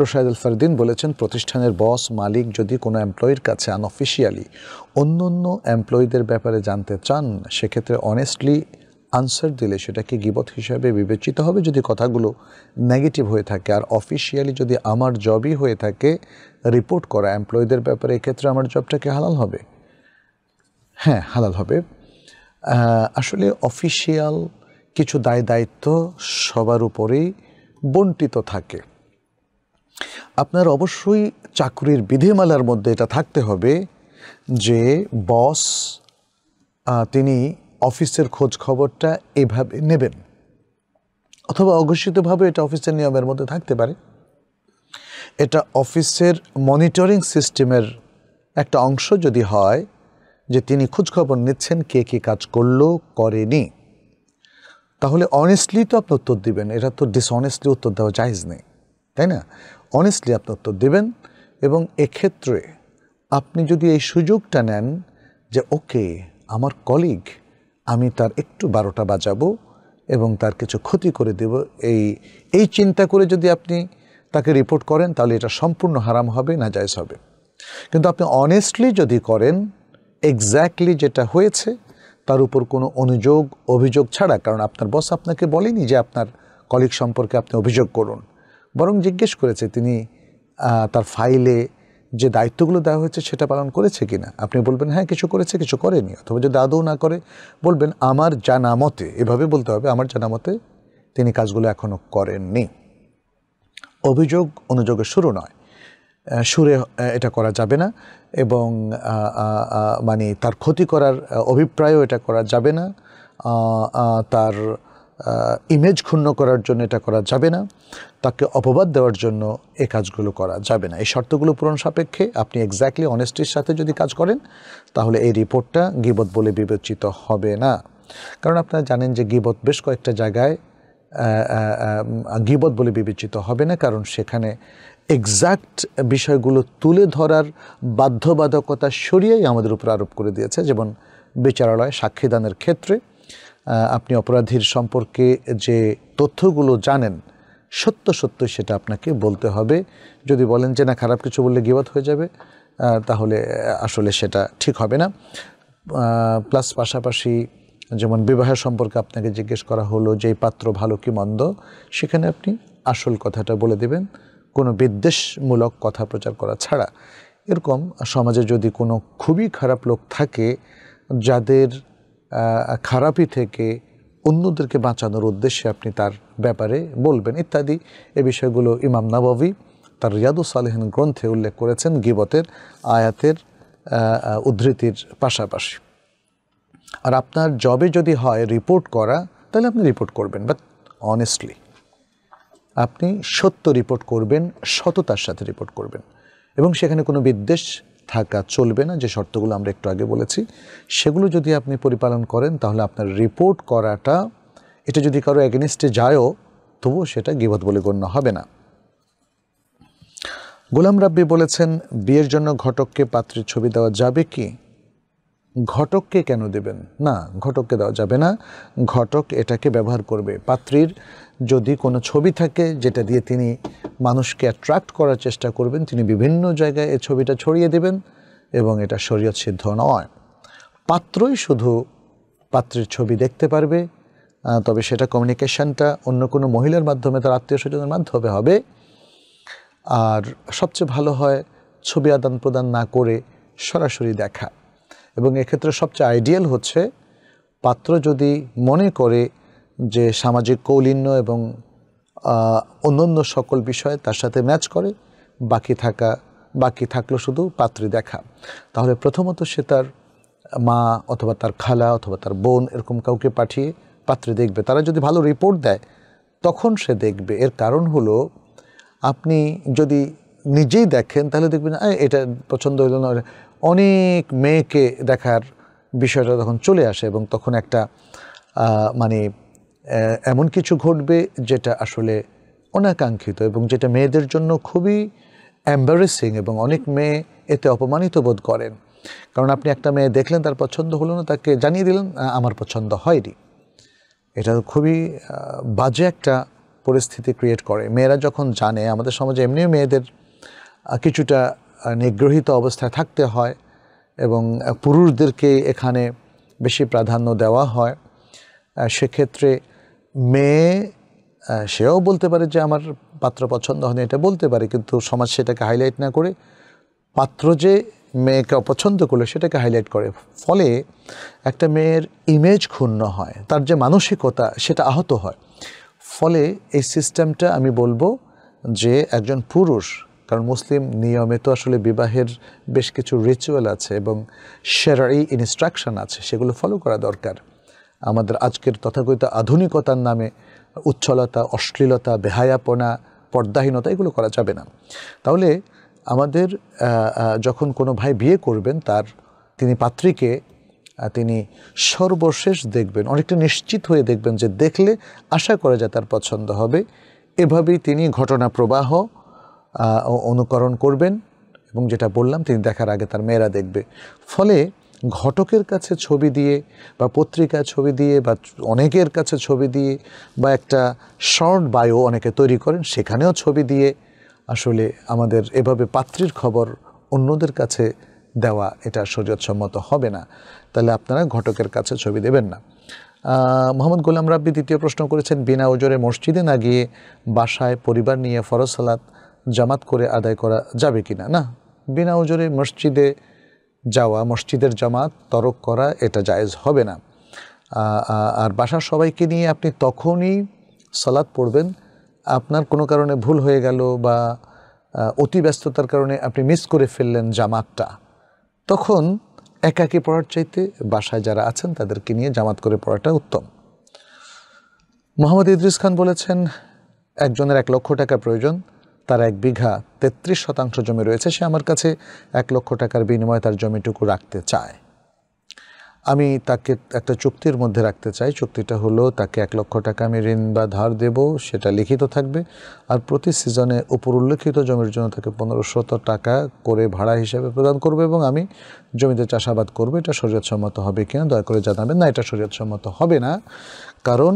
[SPEAKER 1] রোশায়দ আল ফারদিন বলেছেন প্রতিষ্ঠানের বস মালিক যদি কোনো এমপ্লয়ির কাছে আনঅফিসিয়ালি অন্য অন্য এমপ্লয়ীদের ব্যাপারে জানতে চান সেক্ষেত্রে অনেস্টলি আনসার দিলে সেটাকে গিবত হিসাবে বিবেচিত হবে যদি কথাগুলো নেগেটিভ হয়ে থাকে আর অফিসিয়ালি যদি আমার জবই হয়ে থাকে রিপোর্ট করা এমপ্লয়ীদের ব্যাপারে এক্ষেত্রে আমার জবটাকে হালাল হবে হ্যাঁ হালাল হবে আসলে অফিসিয়াল কিছু দায় দায়িত্ব সবার উপরেই বন্টিত থাকে আপনার অবশ্যই চাকরির বিধিমালার মধ্যে এটা থাকতে হবে যে বস তিনি অফিসের খোঁজ খবরটা এভাবে নেবেন অথবা অঘোষিতভাবে এটা অফিসের নিয়মের মধ্যে থাকতে পারে এটা অফিসের মনিটরিং সিস্টেমের একটা অংশ যদি হয় যে তিনি খোঁজখবর নিচ্ছেন কে কে কাজ করলো করেনি তাহলে অনেস্টলি তো আপনি উত্তর দিবেন এটা তো ডিসঅনেস্টলি উত্তর দেওয়া চাইজ নেই তাই না অনেস্টলি আপনি উত্তর দেবেন এবং এক্ষেত্রে আপনি যদি এই সুযোগটা নেন যে ওকে আমার কলিগ আমি তার একটু বারোটা বাজাবো এবং তার কিছু ক্ষতি করে দেব এই এই চিন্তা করে যদি আপনি তাকে রিপোর্ট করেন তাহলে এটা সম্পূর্ণ হারাম হবে না জায়জ হবে কিন্তু আপনি অনেস্টলি যদি করেন এক্স্যাক্টলি যেটা হয়েছে তার উপর কোনো অনুযোগ অভিযোগ ছাড়া কারণ আপনার বস আপনাকে বলেনি যে আপনার কলিগ সম্পর্কে আপনি অভিযোগ করুন বরং জিজ্ঞেস করেছে তিনি তার ফাইলে যে দায়িত্বগুলো দেওয়া হয়েছে সেটা পালন করেছে কি না আপনি বলবেন হ্যাঁ কিছু করেছে কিছু করেনি অথবা যদি আদৌ না করে বলবেন আমার জানা মতে এভাবে বলতে হবে আমার জানা মতে তিনি কাজগুলো এখনও করেননি অভিযোগ অনুযোগের শুরু নয় সুরে এটা করা যাবে না এবং মানে তার ক্ষতি করার অভিপ্রায়ও এটা করা যাবে না তার ইমেজ ক্ষুণ্ণ করার জন্য এটা করা যাবে না তাকে অপবাদ দেওয়ার জন্য এ কাজগুলো করা যাবে না এই শর্তগুলো পূরণ সাপেক্ষে আপনি এক্স্যাক্টলি অনেস্টির সাথে যদি কাজ করেন তাহলে এই রিপোর্টটা গিবত বলে বিবেচিত হবে না কারণ আপনারা জানেন যে গিবত বেশ কয়েকটা জায়গায় গিবত বলে বিবেচিত হবে না কারণ সেখানে এক্সাক্ট বিষয়গুলো তুলে ধরার বাধ্যবাধকতা সরিয়েই আমাদের উপর আরোপ করে দিয়েছে যেমন বিচারালয় সাক্ষীদানের ক্ষেত্রে আপনি অপরাধীর সম্পর্কে যে তথ্যগুলো জানেন সত্য সত্য সেটা আপনাকে বলতে হবে যদি বলেন যে না খারাপ কিছু বললে গিবত হয়ে যাবে তাহলে আসলে সেটা ঠিক হবে না প্লাস পাশাপাশি যেমন বিবাহের সম্পর্কে আপনাকে জিজ্ঞেস করা হলো যে পাত্র ভালো কি মন্দ সেখানে আপনি আসল কথাটা বলে দেবেন কোনো বিদ্বেষমূলক কথা প্রচার করা ছাড়া এরকম সমাজে যদি কোনো খুবই খারাপ লোক থাকে যাদের খারাপি থেকে অন্যদেরকে বাঁচানোর উদ্দেশ্যে আপনি তার ব্যাপারে বলবেন ইত্যাদি এ বিষয়গুলো ইমাম নাবাবি তার রিয়াদু সালেহীন গ্রন্থে উল্লেখ করেছেন গিবতের আয়াতের উদ্ধৃতির পাশাপাশি আর আপনার জবে যদি হয় রিপোর্ট করা তাহলে আপনি রিপোর্ট করবেন বাট অনেস্টলি আপনি সত্য রিপোর্ট করবেন সততার সাথে রিপোর্ট করবেন এবং সেখানে কোনো বিদ্বেষ থাকা চলবে না যে শর্তগুলো আমরা একটু আগে বলেছি সেগুলো যদি আপনি পরিপালন করেন তাহলে আপনার রিপোর্ট করাটা এটা যদি কারো অ্যাগেনিস্টে যায়ও তবুও সেটা গিবত বলে গণ্য হবে না গোলাম রাব্বি বলেছেন বিয়ের জন্য ঘটককে পাত্রের ছবি দেওয়া যাবে কি ঘটককে কেন দেবেন না ঘটককে দেওয়া যাবে না ঘটক এটাকে ব্যবহার করবে পাত্রীর যদি কোনো ছবি থাকে যেটা দিয়ে তিনি মানুষকে অ্যাট্রাক্ট করার চেষ্টা করবেন তিনি বিভিন্ন জায়গায় এ ছবিটা ছড়িয়ে দেবেন এবং এটা শরীয়ত সিদ্ধ নয় পাত্রই শুধু পাত্রের ছবি দেখতে পারবে তবে সেটা কমিউনিকেশানটা অন্য কোনো মহিলার মাধ্যমে তার আত্মীয় স্বজনের মাধ্যমে হবে আর সবচেয়ে ভালো হয় ছবি আদান প্রদান না করে সরাসরি দেখা এবং এক্ষেত্রে সবচেয়ে আইডিয়াল হচ্ছে পাত্র যদি মনে করে যে সামাজিক কৌলিন্য এবং অন্যান্য সকল বিষয় তার সাথে ম্যাচ করে বাকি থাকা বাকি থাকলো শুধু পাত্রী দেখা তাহলে প্রথমত সে তার মা অথবা তার খালা অথবা তার বোন এরকম কাউকে পাঠিয়ে পাত্রী দেখবে তারা যদি ভালো রিপোর্ট দেয় তখন সে দেখবে এর কারণ হলো আপনি যদি নিজেই দেখেন তাহলে দেখবেন এটা পছন্দ হলো না অনেক মেয়েকে দেখার বিষয়টা তখন চলে আসে এবং তখন একটা মানে এমন কিছু ঘটবে যেটা আসলে অনাকাঙ্ক্ষিত এবং যেটা মেয়েদের জন্য খুবই অ্যাম্বারেসিং এবং অনেক মেয়ে এতে অপমানিত বোধ করেন কারণ আপনি একটা মেয়ে দেখলেন তার পছন্দ হলো না তাকে জানিয়ে দিলেন আমার পছন্দ হয়নি এটা খুবই বাজে একটা পরিস্থিতি ক্রিয়েট করে মেয়েরা যখন জানে আমাদের সমাজে এমনিও মেয়েদের কিছুটা নিগ্রহিত অবস্থায় থাকতে হয় এবং পুরুষদেরকে এখানে বেশি প্রাধান্য দেওয়া হয় সেক্ষেত্রে মেয়ে সেও বলতে পারে যে আমার পাত্র পছন্দ হয়নি এটা বলতে পারে কিন্তু সমাজ সেটাকে হাইলাইট না করে পাত্র যে মেয়েকে অপছন্দ করলো সেটাকে হাইলাইট করে ফলে একটা মেয়ের ইমেজ ক্ষুণ্ণ হয় তার যে মানসিকতা সেটা আহত হয় ফলে এই সিস্টেমটা আমি বলবো যে একজন পুরুষ কারণ মুসলিম নিয়মে তো আসলে বিবাহের বেশ কিছু রিচুয়াল আছে এবং সেরারি ইনস্ট্রাকশন আছে সেগুলো ফলো করা দরকার আমাদের আজকের তথাকথিত আধুনিকতার নামে উচ্ছলতা অশ্লীলতা বেহায়াপনা পর্দাহীনতা এগুলো করা যাবে না তাহলে আমাদের যখন কোনো ভাই বিয়ে করবেন তার তিনি পাত্রীকে তিনি সর্বশেষ দেখবেন অনেকটা নিশ্চিত হয়ে দেখবেন যে দেখলে আশা করা যায় তার পছন্দ হবে এভাবেই তিনি ঘটনা প্রবাহ অনুকরণ করবেন এবং যেটা বললাম তিনি দেখার আগে তার মেয়েরা দেখবে ফলে ঘটকের কাছে ছবি দিয়ে বা পত্রিকায় ছবি দিয়ে বা অনেকের কাছে ছবি দিয়ে বা একটা শর্ট বায়ো অনেকে তৈরি করেন সেখানেও ছবি দিয়ে আসলে আমাদের এভাবে পাত্রীর খবর অন্যদের কাছে দেওয়া এটা শরীয়তসম্মত হবে না তাহলে আপনারা ঘটকের কাছে ছবি দেবেন না মোহাম্মদ গোলাম রাব্বি দ্বিতীয় প্রশ্ন করেছেন বিনা ওজরে মসজিদে না গিয়ে বাসায় পরিবার নিয়ে ফরজ সালাত জামাত করে আদায় করা যাবে কি না না বিনা ওজরে মসজিদে যাওয়া মসজিদের জামাত তরক করা এটা জায়েজ হবে না আর বাসার সবাইকে নিয়ে আপনি তখনই সালাদ পড়বেন আপনার কোনো কারণে ভুল হয়ে গেল বা অতি ব্যস্ততার কারণে আপনি মিস করে ফেললেন জামাতটা তখন একাকি পড়ার চাইতে বাসায় যারা আছেন তাদেরকে নিয়ে জামাত করে পড়াটা উত্তম মোহাম্মদ ইদ্রিস খান বলেছেন একজনের এক লক্ষ টাকা প্রয়োজন তার এক বিঘা তেত্রিশ শতাংশ জমি রয়েছে সে আমার কাছে এক লক্ষ টাকার বিনিময়ে তার জমিটুকু রাখতে চায় আমি তাকে একটা চুক্তির মধ্যে রাখতে চাই চুক্তিটা হলো তাকে এক লক্ষ টাকা আমি ঋণ বা ধার দেব সেটা লিখিত থাকবে আর প্রতি সিজনে উপর উল্লেখিত জমির জন্য তাকে পনেরোশত টাকা করে ভাড়া হিসাবে প্রদান করবে এবং আমি জমিতে চাষাবাদ করবো এটা শরীয়তসম্মত হবে কিনা দয়া করে জানাবেন না এটা শরীয়তসম্মত হবে না কারণ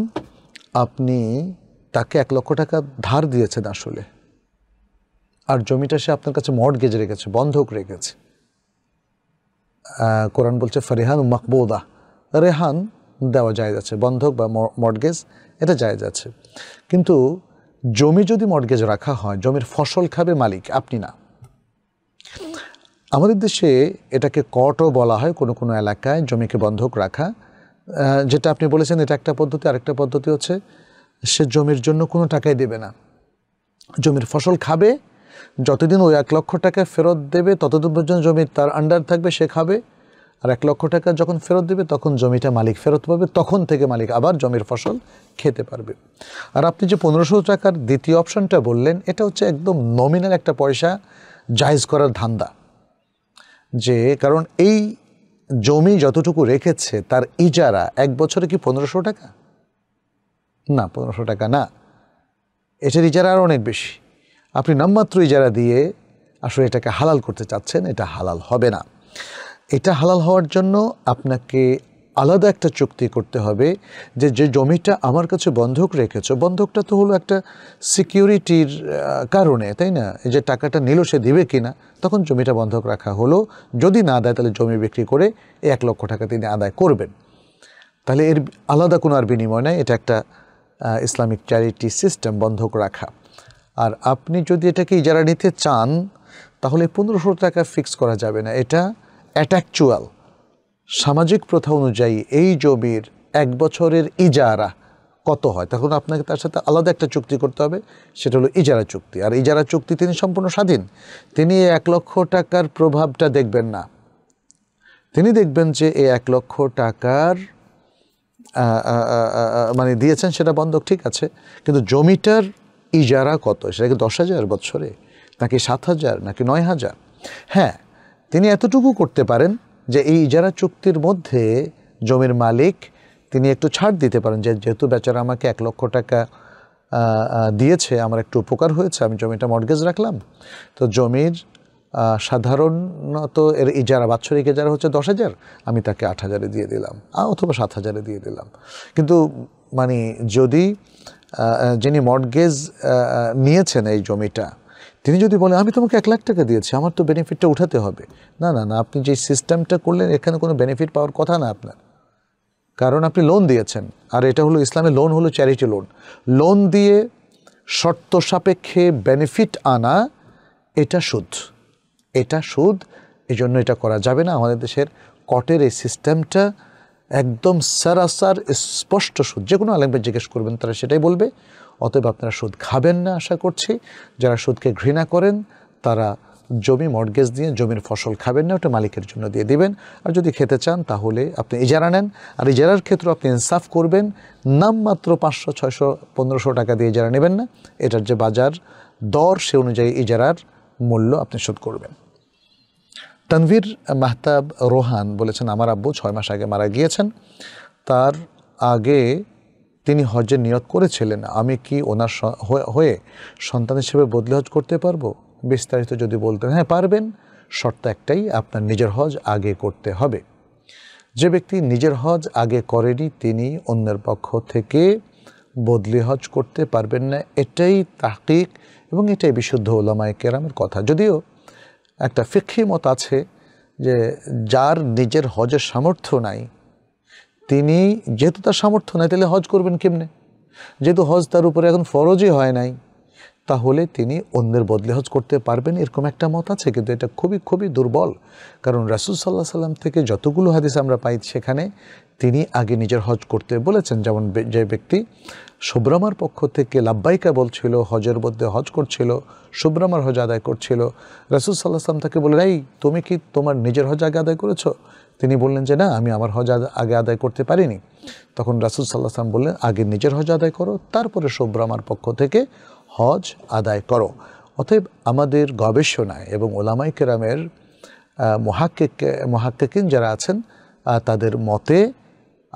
[SPEAKER 1] আপনি তাকে এক লক্ষ টাকা ধার দিয়েছেন আসলে আর জমিটা সে আপনার কাছে মর্টগেজ রেখেছে বন্ধক রেখেছে কোরআন বলছে ফরিহান মাকবৌদা রেহান দেওয়া যায় যাচ্ছে বন্ধক বা মর্টগেজ এটা যায় যাচ্ছে কিন্তু জমি যদি মর্টগেজ রাখা হয় জমির ফসল খাবে মালিক আপনি না আমাদের দেশে এটাকে কটও বলা হয় কোনো কোনো এলাকায় জমিকে বন্ধক রাখা যেটা আপনি বলেছেন এটা একটা পদ্ধতি আরেকটা পদ্ধতি হচ্ছে সে জমির জন্য কোনো টাকাই দেবে না জমির ফসল খাবে যতদিন ওই এক লক্ষ টাকা ফেরত দেবে ততদিন পর্যন্ত জমি তার আন্ডার থাকবে সে খাবে আর এক লক্ষ টাকা যখন ফেরত দেবে তখন জমিটা মালিক ফেরত পাবে তখন থেকে মালিক আবার জমির ফসল খেতে পারবে আর আপনি যে পনেরোশো টাকার দ্বিতীয় অপশনটা বললেন এটা হচ্ছে একদম নমিনাল একটা পয়সা জাহেজ করার ধান্দা যে কারণ এই জমি যতটুকু রেখেছে তার ইজারা এক বছরে কি পনেরোশো টাকা না পনেরোশো টাকা না এটার ইজারা আরও অনেক বেশি আপনি নামমাত্রই যারা দিয়ে আসলে এটাকে হালাল করতে চাচ্ছেন এটা হালাল হবে না এটা হালাল হওয়ার জন্য আপনাকে আলাদা একটা চুক্তি করতে হবে যে যে জমিটা আমার কাছে বন্ধক রেখেছ বন্ধকটা তো হলো একটা সিকিউরিটির কারণে তাই না যে টাকাটা নিল সে দিবে কি না তখন জমিটা বন্ধক রাখা হলো যদি না দেয় তাহলে জমি বিক্রি করে এক লক্ষ টাকা তিনি আদায় করবেন তাহলে এর আলাদা কোনো আর বিনিময় নাই এটা একটা ইসলামিক চ্যারিটি সিস্টেম বন্ধক রাখা আর আপনি যদি এটাকে ইজারা নিতে চান তাহলে পনেরোশো টাকা ফিক্স করা যাবে না এটা অ্যাট্যাকচুয়াল সামাজিক প্রথা অনুযায়ী এই জমির এক বছরের ইজারা কত হয় তখন আপনাকে তার সাথে আলাদা একটা চুক্তি করতে হবে সেটা হলো ইজারা চুক্তি আর ইজারা চুক্তি তিনি সম্পূর্ণ স্বাধীন তিনি এই এক লক্ষ টাকার প্রভাবটা দেখবেন না তিনি দেখবেন যে এই এক লক্ষ টাকার মানে দিয়েছেন সেটা বন্ধক ঠিক আছে কিন্তু জমিটার ইজারা কত সেটাকে দশ হাজার বছরে নাকি সাত হাজার নাকি নয় হাজার হ্যাঁ তিনি এতটুকু করতে পারেন যে এই ইজারা চুক্তির মধ্যে জমির মালিক তিনি একটু ছাড় দিতে পারেন যে যেহেতু বেচারা আমাকে এক লক্ষ টাকা দিয়েছে আমার একটু উপকার হয়েছে আমি জমিটা মর্গেজ রাখলাম তো জমির সাধারণত এর ইজারা বাৎসরিক ইজারা হচ্ছে দশ হাজার আমি তাকে আট হাজারে দিয়ে দিলাম অথবা সাত হাজারে দিয়ে দিলাম কিন্তু মানে যদি যিনি মর্গেজ নিয়েছেন এই জমিটা তিনি যদি বলেন আমি তোমাকে এক লাখ টাকা দিয়েছি আমার তো বেনিফিটটা উঠাতে হবে না না না আপনি যে সিস্টেমটা করলেন এখানে কোনো বেনিফিট পাওয়ার কথা না আপনার কারণ আপনি লোন দিয়েছেন আর এটা হলো ইসলামে লোন হলো চ্যারিটি লোন লোন দিয়ে শর্ত সাপেক্ষে বেনিফিট আনা এটা সুদ এটা সুদ এই জন্য এটা করা যাবে না আমাদের দেশের কটের এই সিস্টেমটা একদম সারাসার স্পষ্ট সুদ যে কোনো আলেমকে জিজ্ঞেস করবেন তারা সেটাই বলবে অতএব আপনারা সুদ খাবেন না আশা করছি যারা সুদকে ঘৃণা করেন তারা জমি মর্গেজ দিয়ে জমির ফসল খাবেন না ওটা মালিকের জন্য দিয়ে দিবেন আর যদি খেতে চান তাহলে আপনি ইজারা নেন আর ইজারার ক্ষেত্রে আপনি ইনসাফ করবেন নামমাত্র পাঁচশো ছয়শো পনেরোশো টাকা দিয়ে ইজারা নেবেন না এটার যে বাজার দর সে অনুযায়ী ইজারার মূল্য আপনি শোধ করবেন তানভীর মাহতাব রোহান বলেছেন আমার আব্বু ছয় মাস আগে মারা গিয়েছেন তার আগে তিনি হজের নিয়ত করেছিলেন আমি কি ওনার হয়ে সন্তান হিসেবে বদলি হজ করতে পারবো বিস্তারিত যদি বলতেন হ্যাঁ পারবেন শর্ত একটাই আপনার নিজের হজ আগে করতে হবে যে ব্যক্তি নিজের হজ আগে করেনি তিনি অন্যের পক্ষ থেকে বদলি হজ করতে পারবেন না এটাই তাহকিক এবং এটাই বিশুদ্ধ ওলামায় কেরামের কথা যদিও একটা ফিক্ষি মত আছে যে যার নিজের হজের সামর্থ্য নাই তিনি যেহেতু তার সামর্থ্য নাই তাহলে হজ করবেন কেমনে যেহেতু হজ তার উপরে এখন ফরজই হয় নাই তাহলে তিনি অন্যের বদলে হজ করতে পারবেন এরকম একটা মত আছে কিন্তু এটা খুবই খুবই দুর্বল কারণ রাসুল সাল্লাহ সাল্লাম থেকে যতগুলো হাদিস আমরা পাই সেখানে তিনি আগে নিজের হজ করতে বলেছেন যেমন যে ব্যক্তি সুব্রামার পক্ষ থেকে লাব্বাইকা বলছিল হজের মধ্যে হজ করছিল সুব্রামার হজ আদায় করছিল রাসুল সাল্লাহ তাকে বললেন এই তুমি কি তোমার নিজের হজ আগে আদায় করেছো তিনি বললেন যে না আমি আমার হজ আগে আদায় করতে পারিনি তখন রাসুল সাল্লাহ বললেন আগে নিজের হজ আদায় করো তারপরে সুব্রামার পক্ষ থেকে হজ আদায় করো অতএব আমাদের গবেষণায় এবং ওলামাই কেরামের মহাক্কিক মহাক্কিকিন যারা আছেন তাদের মতে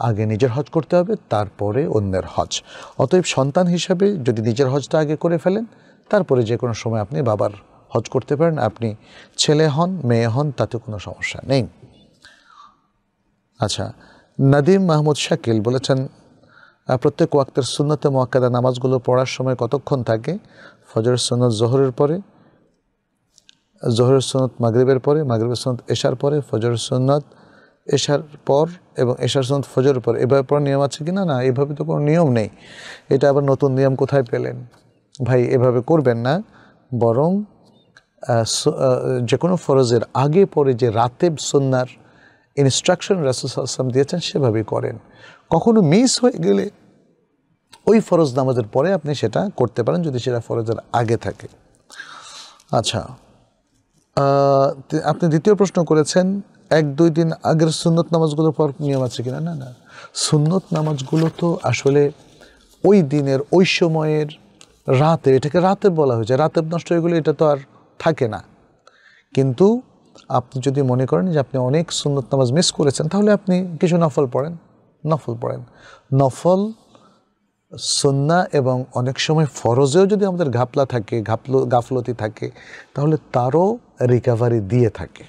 [SPEAKER 1] আগে নিজের হজ করতে হবে তারপরে অন্যের হজ অতএব সন্তান হিসাবে যদি নিজের হজটা আগে করে ফেলেন তারপরে যে কোনো সময় আপনি বাবার হজ করতে পারেন আপনি ছেলে হন মেয়ে হন তাতে কোনো সমস্যা নেই আচ্ছা নাদিম মাহমুদ শাকিল বলেছেন প্রত্যেক ওয়াক্তের সুন্নতে মোয়াক্কাদা নামাজগুলো পড়ার সময় কতক্ষণ থাকে ফজর সুন্নত জোহরের পরে জোহরের সুন্নত মাগরিবের পরে মাগরিবের সুন্নত এশার পরে ফজর সুন্নত এশার পর এবং এশার সন্নত ফজর পর এভাবে পড়ার নিয়ম আছে কি না না এভাবে তো কোনো নিয়ম নেই এটা আবার নতুন নিয়ম কোথায় পেলেন ভাই এভাবে করবেন না বরং যে কোনো ফরজের আগে পরে যে রাতেব সন্ন্যার ইনস্ট্রাকশন রাসুসাম দিয়েছেন সেভাবে করেন কখনো মিস হয়ে গেলে ওই ফরজ নামাজের পরে আপনি সেটা করতে পারেন যদি সেটা ফরজের আগে থাকে আচ্ছা আপনি দ্বিতীয় প্রশ্ন করেছেন এক দুই দিন আগের সুন্নত নামাজগুলো পর নিয়ম আছে কিনা না না সুন্নত নামাজগুলো তো আসলে ওই দিনের ওই সময়ের রাতে এটাকে রাতে বলা হয়েছে রাতে নষ্ট হয়ে গেলে এটা তো আর থাকে না কিন্তু আপনি যদি মনে করেন যে আপনি অনেক সুন্নত নামাজ মিস করেছেন তাহলে আপনি কিছু নফল পড়েন নফল পড়েন নফল সন্না এবং অনেক সময় ফরজেও যদি আমাদের ঘাপলা থাকে ঘাপল গাফলতি থাকে তাহলে তারও রিকাভারি দিয়ে থাকে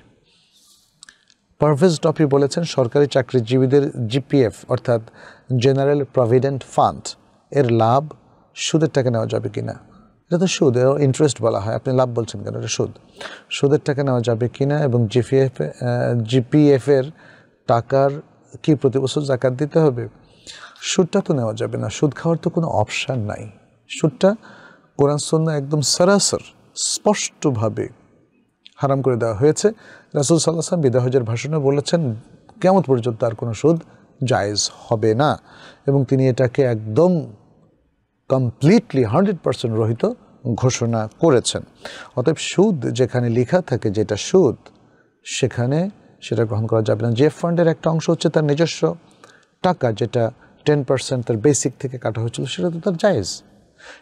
[SPEAKER 1] পারভেজ টপি বলেছেন সরকারি চাকরিজীবীদের জিপিএফ অর্থাৎ জেনারেল প্রভিডেন্ট ফান্ড এর লাভ সুদের টাকা নেওয়া যাবে কি না এটা তো সুদ ইন্টারেস্ট বলা হয় আপনি লাভ বলছেন কেন এটা সুদ সুদের টাকা নেওয়া যাবে কি না এবং জিপিএফ জিপিএফের টাকার কি প্রতি বছর জাকাত দিতে হবে সুদটা তো নেওয়া যাবে না সুদ খাওয়ার তো কোনো অপশান নাই সুদটা কোরআন সন্না একদম সরাসর স্পষ্টভাবে হারাম করে দেওয়া হয়েছে রাসুল সাল্লাহ সাল্লাম বিদাহজের ভাষণে বলেছেন কেমন পর্যন্ত আর কোনো সুদ জায়েজ হবে না এবং তিনি এটাকে একদম কমপ্লিটলি হান্ড্রেড পার্সেন্ট রহিত ঘোষণা করেছেন অতএব সুদ যেখানে লেখা থাকে যেটা সুদ সেখানে সেটা গ্রহণ করা যাবে না যে ফান্ডের একটা অংশ হচ্ছে তার নিজস্ব টাকা যেটা টেন পার্সেন্ট তার বেসিক থেকে কাটা হয়েছিল সেটা তো তার জায়েজ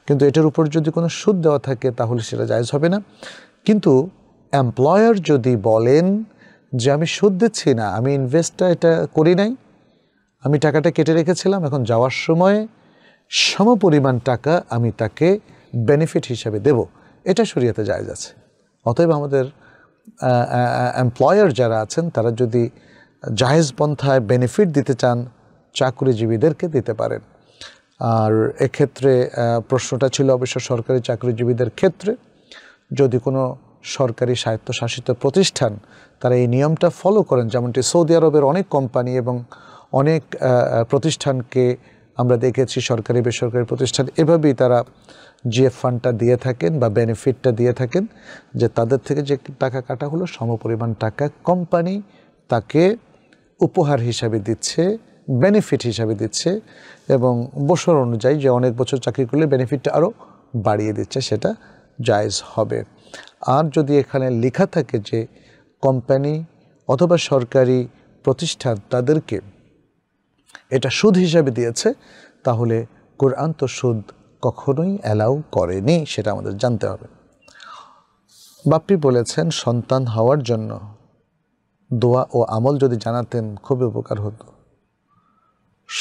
[SPEAKER 1] কিন্তু এটার উপর যদি কোনো সুদ দেওয়া থাকে তাহলে সেটা জায়েজ হবে না কিন্তু এমপ্লয়ার যদি বলেন যে আমি সুদ দিচ্ছি না আমি ইনভেস্টটা এটা করি নাই আমি টাকাটা কেটে রেখেছিলাম এখন যাওয়ার সময়ে সম পরিমাণ টাকা আমি তাকে বেনিফিট হিসাবে দেব এটা সরিয়েতে যায় আছে অতএব আমাদের এমপ্লয়ার যারা আছেন তারা যদি জাহেজ পন্থায় বেনিফিট দিতে চান চাকরিজীবীদেরকে দিতে পারেন আর এক্ষেত্রে প্রশ্নটা ছিল অবশ্য সরকারি চাকরিজীবীদের ক্ষেত্রে যদি কোনো সরকারি স্বায়ত্তশাসিত প্রতিষ্ঠান তারা এই নিয়মটা ফলো করেন যেমনটি সৌদি আরবের অনেক কোম্পানি এবং অনেক প্রতিষ্ঠানকে আমরা দেখেছি সরকারি বেসরকারি প্রতিষ্ঠান এভাবেই তারা জিএফ ফান্ডটা দিয়ে থাকেন বা বেনিফিটটা দিয়ে থাকেন যে তাদের থেকে যে টাকা কাটা হলো সমপরিমাণ টাকা কোম্পানি তাকে উপহার হিসাবে দিচ্ছে বেনিফিট হিসাবে দিচ্ছে এবং বছর অনুযায়ী যে অনেক বছর চাকরি করলে বেনিফিটটা আরও বাড়িয়ে দিচ্ছে সেটা জায়জ হবে আর যদি এখানে লেখা থাকে যে কোম্পানি অথবা সরকারি প্রতিষ্ঠান তাদেরকে এটা সুদ হিসাবে দিয়েছে তাহলে কোরআন তো সুদ কখনোই অ্যালাউ করেনি সেটা আমাদের জানতে হবে বাপ্পি বলেছেন সন্তান হওয়ার জন্য দোয়া ও আমল যদি জানাতেন খুবই উপকার হতো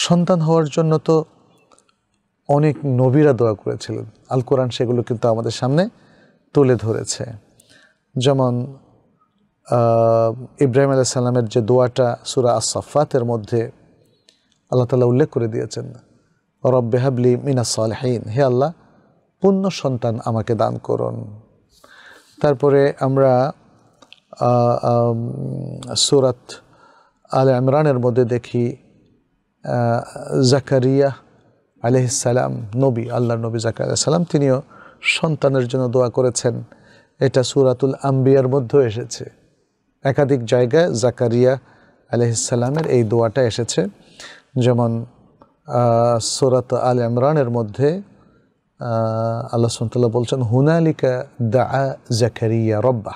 [SPEAKER 1] সন্তান হওয়ার জন্য তো অনেক নবীরা দোয়া করেছিলেন আল কোরআন সেগুলো কিন্তু আমাদের সামনে তুলে ধরেছে যেমন ইব্রাহিম আলাহ সাল্লামের যে দোয়াটা সুরা আসাফাতের মধ্যে আল্লাহ তালা উল্লেখ করে দিয়েছেন রব্বে হাবলি হাইন হে আল্লাহ পুণ্য সন্তান আমাকে দান করুন তারপরে আমরা সুরাত আল ইমরানের মধ্যে দেখি জাকারিয়া আলহিসাল্লাম নবী আল্লাহ নবী জাকারিয়া সাল্লাম তিনিও সন্তানের জন্য দোয়া করেছেন এটা সুরাতুল আম্বিয়ার মধ্যেও এসেছে একাধিক জায়গায় জাকারিয়া আলহিসাল্লামের এই দোয়াটা এসেছে যেমন সুরাত আল ইমরানের মধ্যে আল্লাহ সন্তাল্লাহ বলছেন হুনালিকা দা জাকারিয়া রব্বা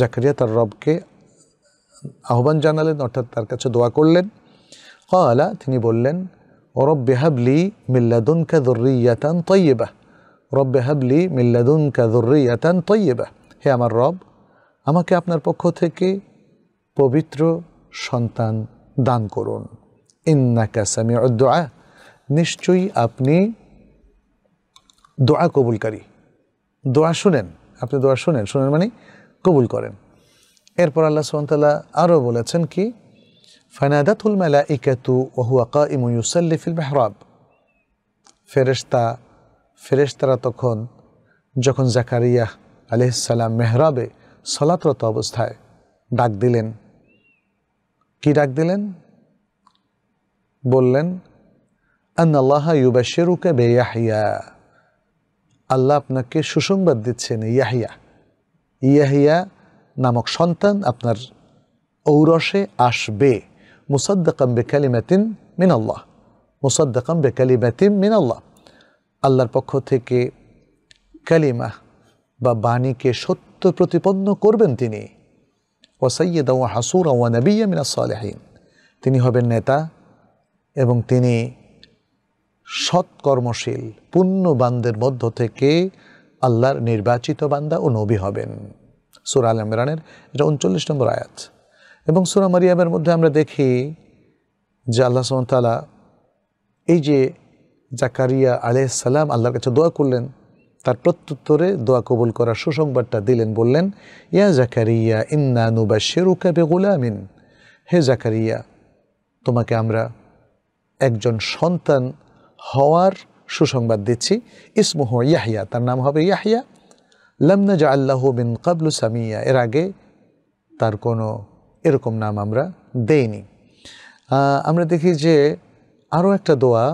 [SPEAKER 1] জাকারিয়া তার রবকে আহ্বান জানালেন অর্থাৎ তার কাছে দোয়া করলেন আলা তিনি বললেন ওরব বেহাবলি মিল্লাদুনকা দর্রিয়াতান তৈবাহ রব্বে হাবলি মিল্লাদুন কাদুরি আতান তৈয়বা হে আমার রব আমাকে আপনার পক্ষ থেকে পবিত্র সন্তান দান করুন ইন্নাকা সামি দোয়া নিশ্চয়ই আপনি দোয়া কবুলকারী দোয়া শুনেন আপনি দোয়া শুনেন শুনেন মানে কবুল করেন এরপর আল্লাহ সুবহানাহু আরও বলেছেন কি ফানাদাতুল মালাইকাতু ইকাতু হুয়া কাইমু ইউসাল্লি ফিল মিহরাব ফেরেশতা ফেরেস্তারা তখন যখন জাকারিয়া আলিহাল্লাম মেহরাবে সলাতরত অবস্থায় ডাক দিলেন কি ডাক দিলেন বললেন আল্লাহ ইউবাশেরুকে বে ইয়াহিয়া আল্লাহ আপনাকে সুসংবাদ দিচ্ছেন ইয়াহিয়া ইয়াহিয়া নামক সন্তান আপনার ঔরসে আসবে মুসাদ্দাকাম বেকালিমাতিন মিনাল্লাহ মুসাদ্দাকাম বেকালিমাতিম মিনাল্লাহ আল্লাহর পক্ষ থেকে কালিমা বা বাণীকে সত্য প্রতিপন্ন করবেন তিনি ও সৈয়দ ও হাসুর ও নবিয়া মিনাসালেহীন তিনি হবেন নেতা এবং তিনি সৎকর্মশীল পুণ্যবানদের মধ্য থেকে আল্লাহর নির্বাচিত বান্দা ও নবী হবেন সুরা আল ইমরানের এটা উনচল্লিশ নম্বর আয়াত এবং সুরা মারিয়ামের মধ্যে আমরা দেখি যে আল্লাহ সুমতালা এই যে জাকারিয়া সালাম আল্লাহর কাছে দোয়া করলেন তার প্রত্যুত্তরে দোয়া কবুল করার সুসংবাদটা দিলেন বললেন ইয়া জাকারিয়া ইন্না নুবা শেরুকা আমিন হে জাকারিয়া তোমাকে আমরা একজন সন্তান হওয়ার সুসংবাদ দিচ্ছি ইসমুহ ইয়াহিয়া তার নাম হবে ইয়াহিয়া লামনা জা আল্লাহ বিন কাবলু সামিয়া এর আগে তার কোনো এরকম নাম আমরা দেইনি আমরা দেখি যে আরও একটা দোয়া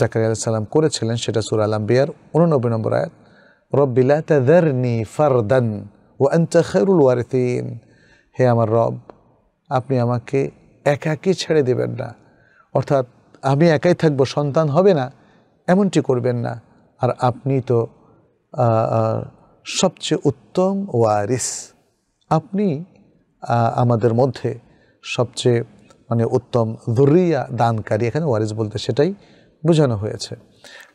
[SPEAKER 1] জাকারিয়া সালাম করেছিলেন সেটা সুর আলাম বিয়ার উননব্বই নম্বর আয়াত রব্বিলা তাদারনি ফারদান ও আন্তা খেরুল ওয়ারিতিন হে আমার রব আপনি আমাকে একাকি ছেড়ে দেবেন না অর্থাৎ আমি একাই থাকবো সন্তান হবে না এমনটি করবেন না আর আপনি তো সবচেয়ে উত্তম ওয়ারিস আপনি আমাদের মধ্যে সবচেয়ে মানে উত্তম দুরিয়া দানকারী এখানে ওয়ারিস বলতে সেটাই বোঝানো হয়েছে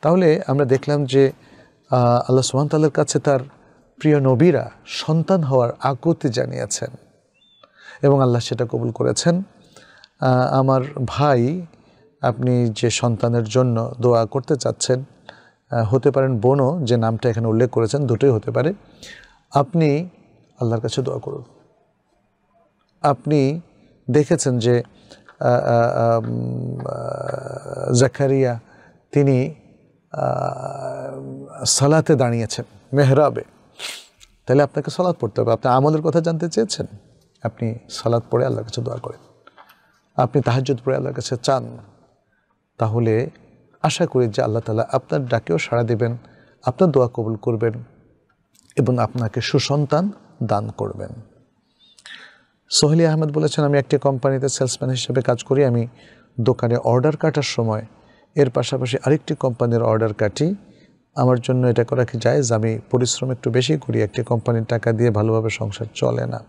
[SPEAKER 1] তাহলে আমরা দেখলাম যে আল্লাহ সুহামতাল্লার কাছে তার প্রিয় নবীরা সন্তান হওয়ার আকুতি জানিয়েছেন এবং আল্লাহ সেটা কবুল করেছেন আমার ভাই আপনি যে সন্তানের জন্য দোয়া করতে চাচ্ছেন হতে পারেন বোনও যে নামটা এখানে উল্লেখ করেছেন দুটোই হতে পারে আপনি আল্লাহর কাছে দোয়া করুন আপনি দেখেছেন যে জাকারিয়া তিনি সালাতে দাঁড়িয়েছেন মেহরাবে তাহলে আপনাকে সালাদ পড়তে হবে আপনি আমলের কথা জানতে চেয়েছেন আপনি সালাদ পড়ে আল্লাহর কাছে দোয়া করেন আপনি তাহাজুদ পড়ে আল্লাহর কাছে চান তাহলে আশা করি যে আল্লাহ তালা আপনার ডাকেও সাড়া দেবেন আপনার দোয়া কবুল করবেন এবং আপনাকে সুসন্তান দান করবেন সোহেলি আহমেদ বলেছেন আমি একটি কোম্পানিতে সেলসম্যান হিসেবে কাজ করি আমি দোকানে অর্ডার কাটার সময় এর পাশাপাশি আরেকটি কোম্পানির অর্ডার কাটি আমার জন্য এটা করা কি যায় আমি পরিশ্রম একটু বেশি করি একটি কোম্পানির টাকা দিয়ে ভালোভাবে সংসার চলে না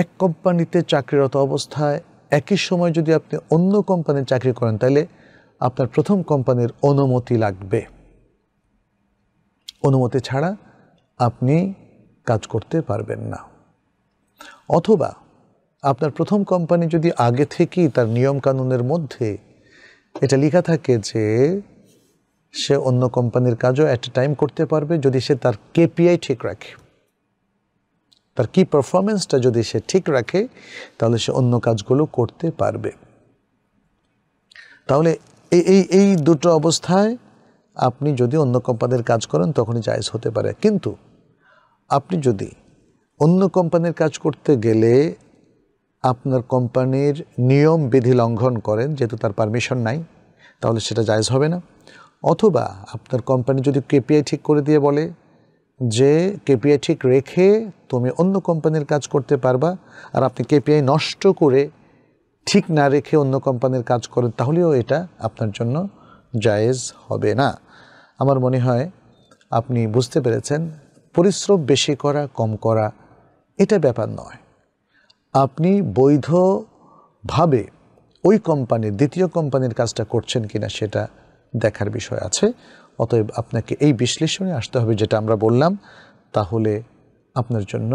[SPEAKER 1] এক কোম্পানিতে চাকরিরত অবস্থায় একই সময় যদি আপনি অন্য কোম্পানির চাকরি করেন তাহলে আপনার প্রথম কোম্পানির অনুমতি লাগবে অনুমতি ছাড়া আপনি কাজ করতে পারবেন না অথবা আপনার প্রথম কোম্পানি যদি আগে থেকেই তার নিয়মকানুনের মধ্যে এটা লেখা থাকে যে সে অন্য কোম্পানির কাজও অ্যাট এ টাইম করতে পারবে যদি সে তার কেপিআই ঠিক রাখে তার কি পারফরমেন্সটা যদি সে ঠিক রাখে তাহলে সে অন্য কাজগুলো করতে পারবে তাহলে এই এই এই দুটো অবস্থায় আপনি যদি অন্য কোম্পানির কাজ করেন তখনই জায়জ হতে পারে কিন্তু আপনি যদি অন্য কোম্পানির কাজ করতে গেলে আপনার কোম্পানির নিয়ম বিধি লঙ্ঘন করেন যেহেতু তার পারমিশন নাই তাহলে সেটা জায়জ হবে না অথবা আপনার কোম্পানি যদি কেপিআই ঠিক করে দিয়ে বলে যে কেপিআই ঠিক রেখে তুমি অন্য কোম্পানির কাজ করতে পারবা আর আপনি কেপিআই নষ্ট করে ঠিক না রেখে অন্য কোম্পানির কাজ করেন তাহলেও এটা আপনার জন্য জায়েজ হবে না আমার মনে হয় আপনি বুঝতে পেরেছেন পরিশ্রম বেশি করা কম করা এটা ব্যাপার নয় আপনি বৈধভাবে ওই কোম্পানির দ্বিতীয় কোম্পানির কাজটা করছেন কিনা সেটা দেখার বিষয় আছে অতএব আপনাকে এই বিশ্লেষণে আসতে হবে যেটা আমরা বললাম তাহলে আপনার জন্য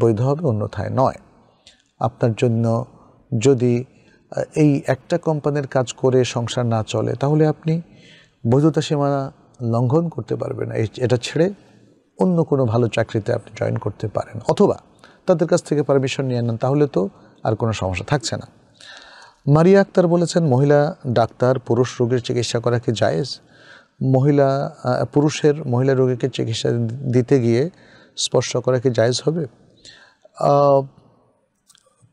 [SPEAKER 1] বৈধ হবে অন্যথায় নয় আপনার জন্য যদি এই একটা কোম্পানির কাজ করে সংসার না চলে তাহলে আপনি বৈধতা সীমানা লঙ্ঘন করতে পারবেন এটা ছেড়ে অন্য কোনো ভালো চাকরিতে আপনি জয়েন করতে পারেন অথবা তাদের কাছ থেকে পারমিশন নিয়ে নেন তাহলে তো আর কোনো সমস্যা থাকছে না মারিয়া আক্তার বলেছেন মহিলা ডাক্তার পুরুষ রোগের চিকিৎসা করা কি জায়েজ মহিলা পুরুষের মহিলা রোগীকে চিকিৎসা দিতে গিয়ে স্পর্শ করা কি জায়েজ হবে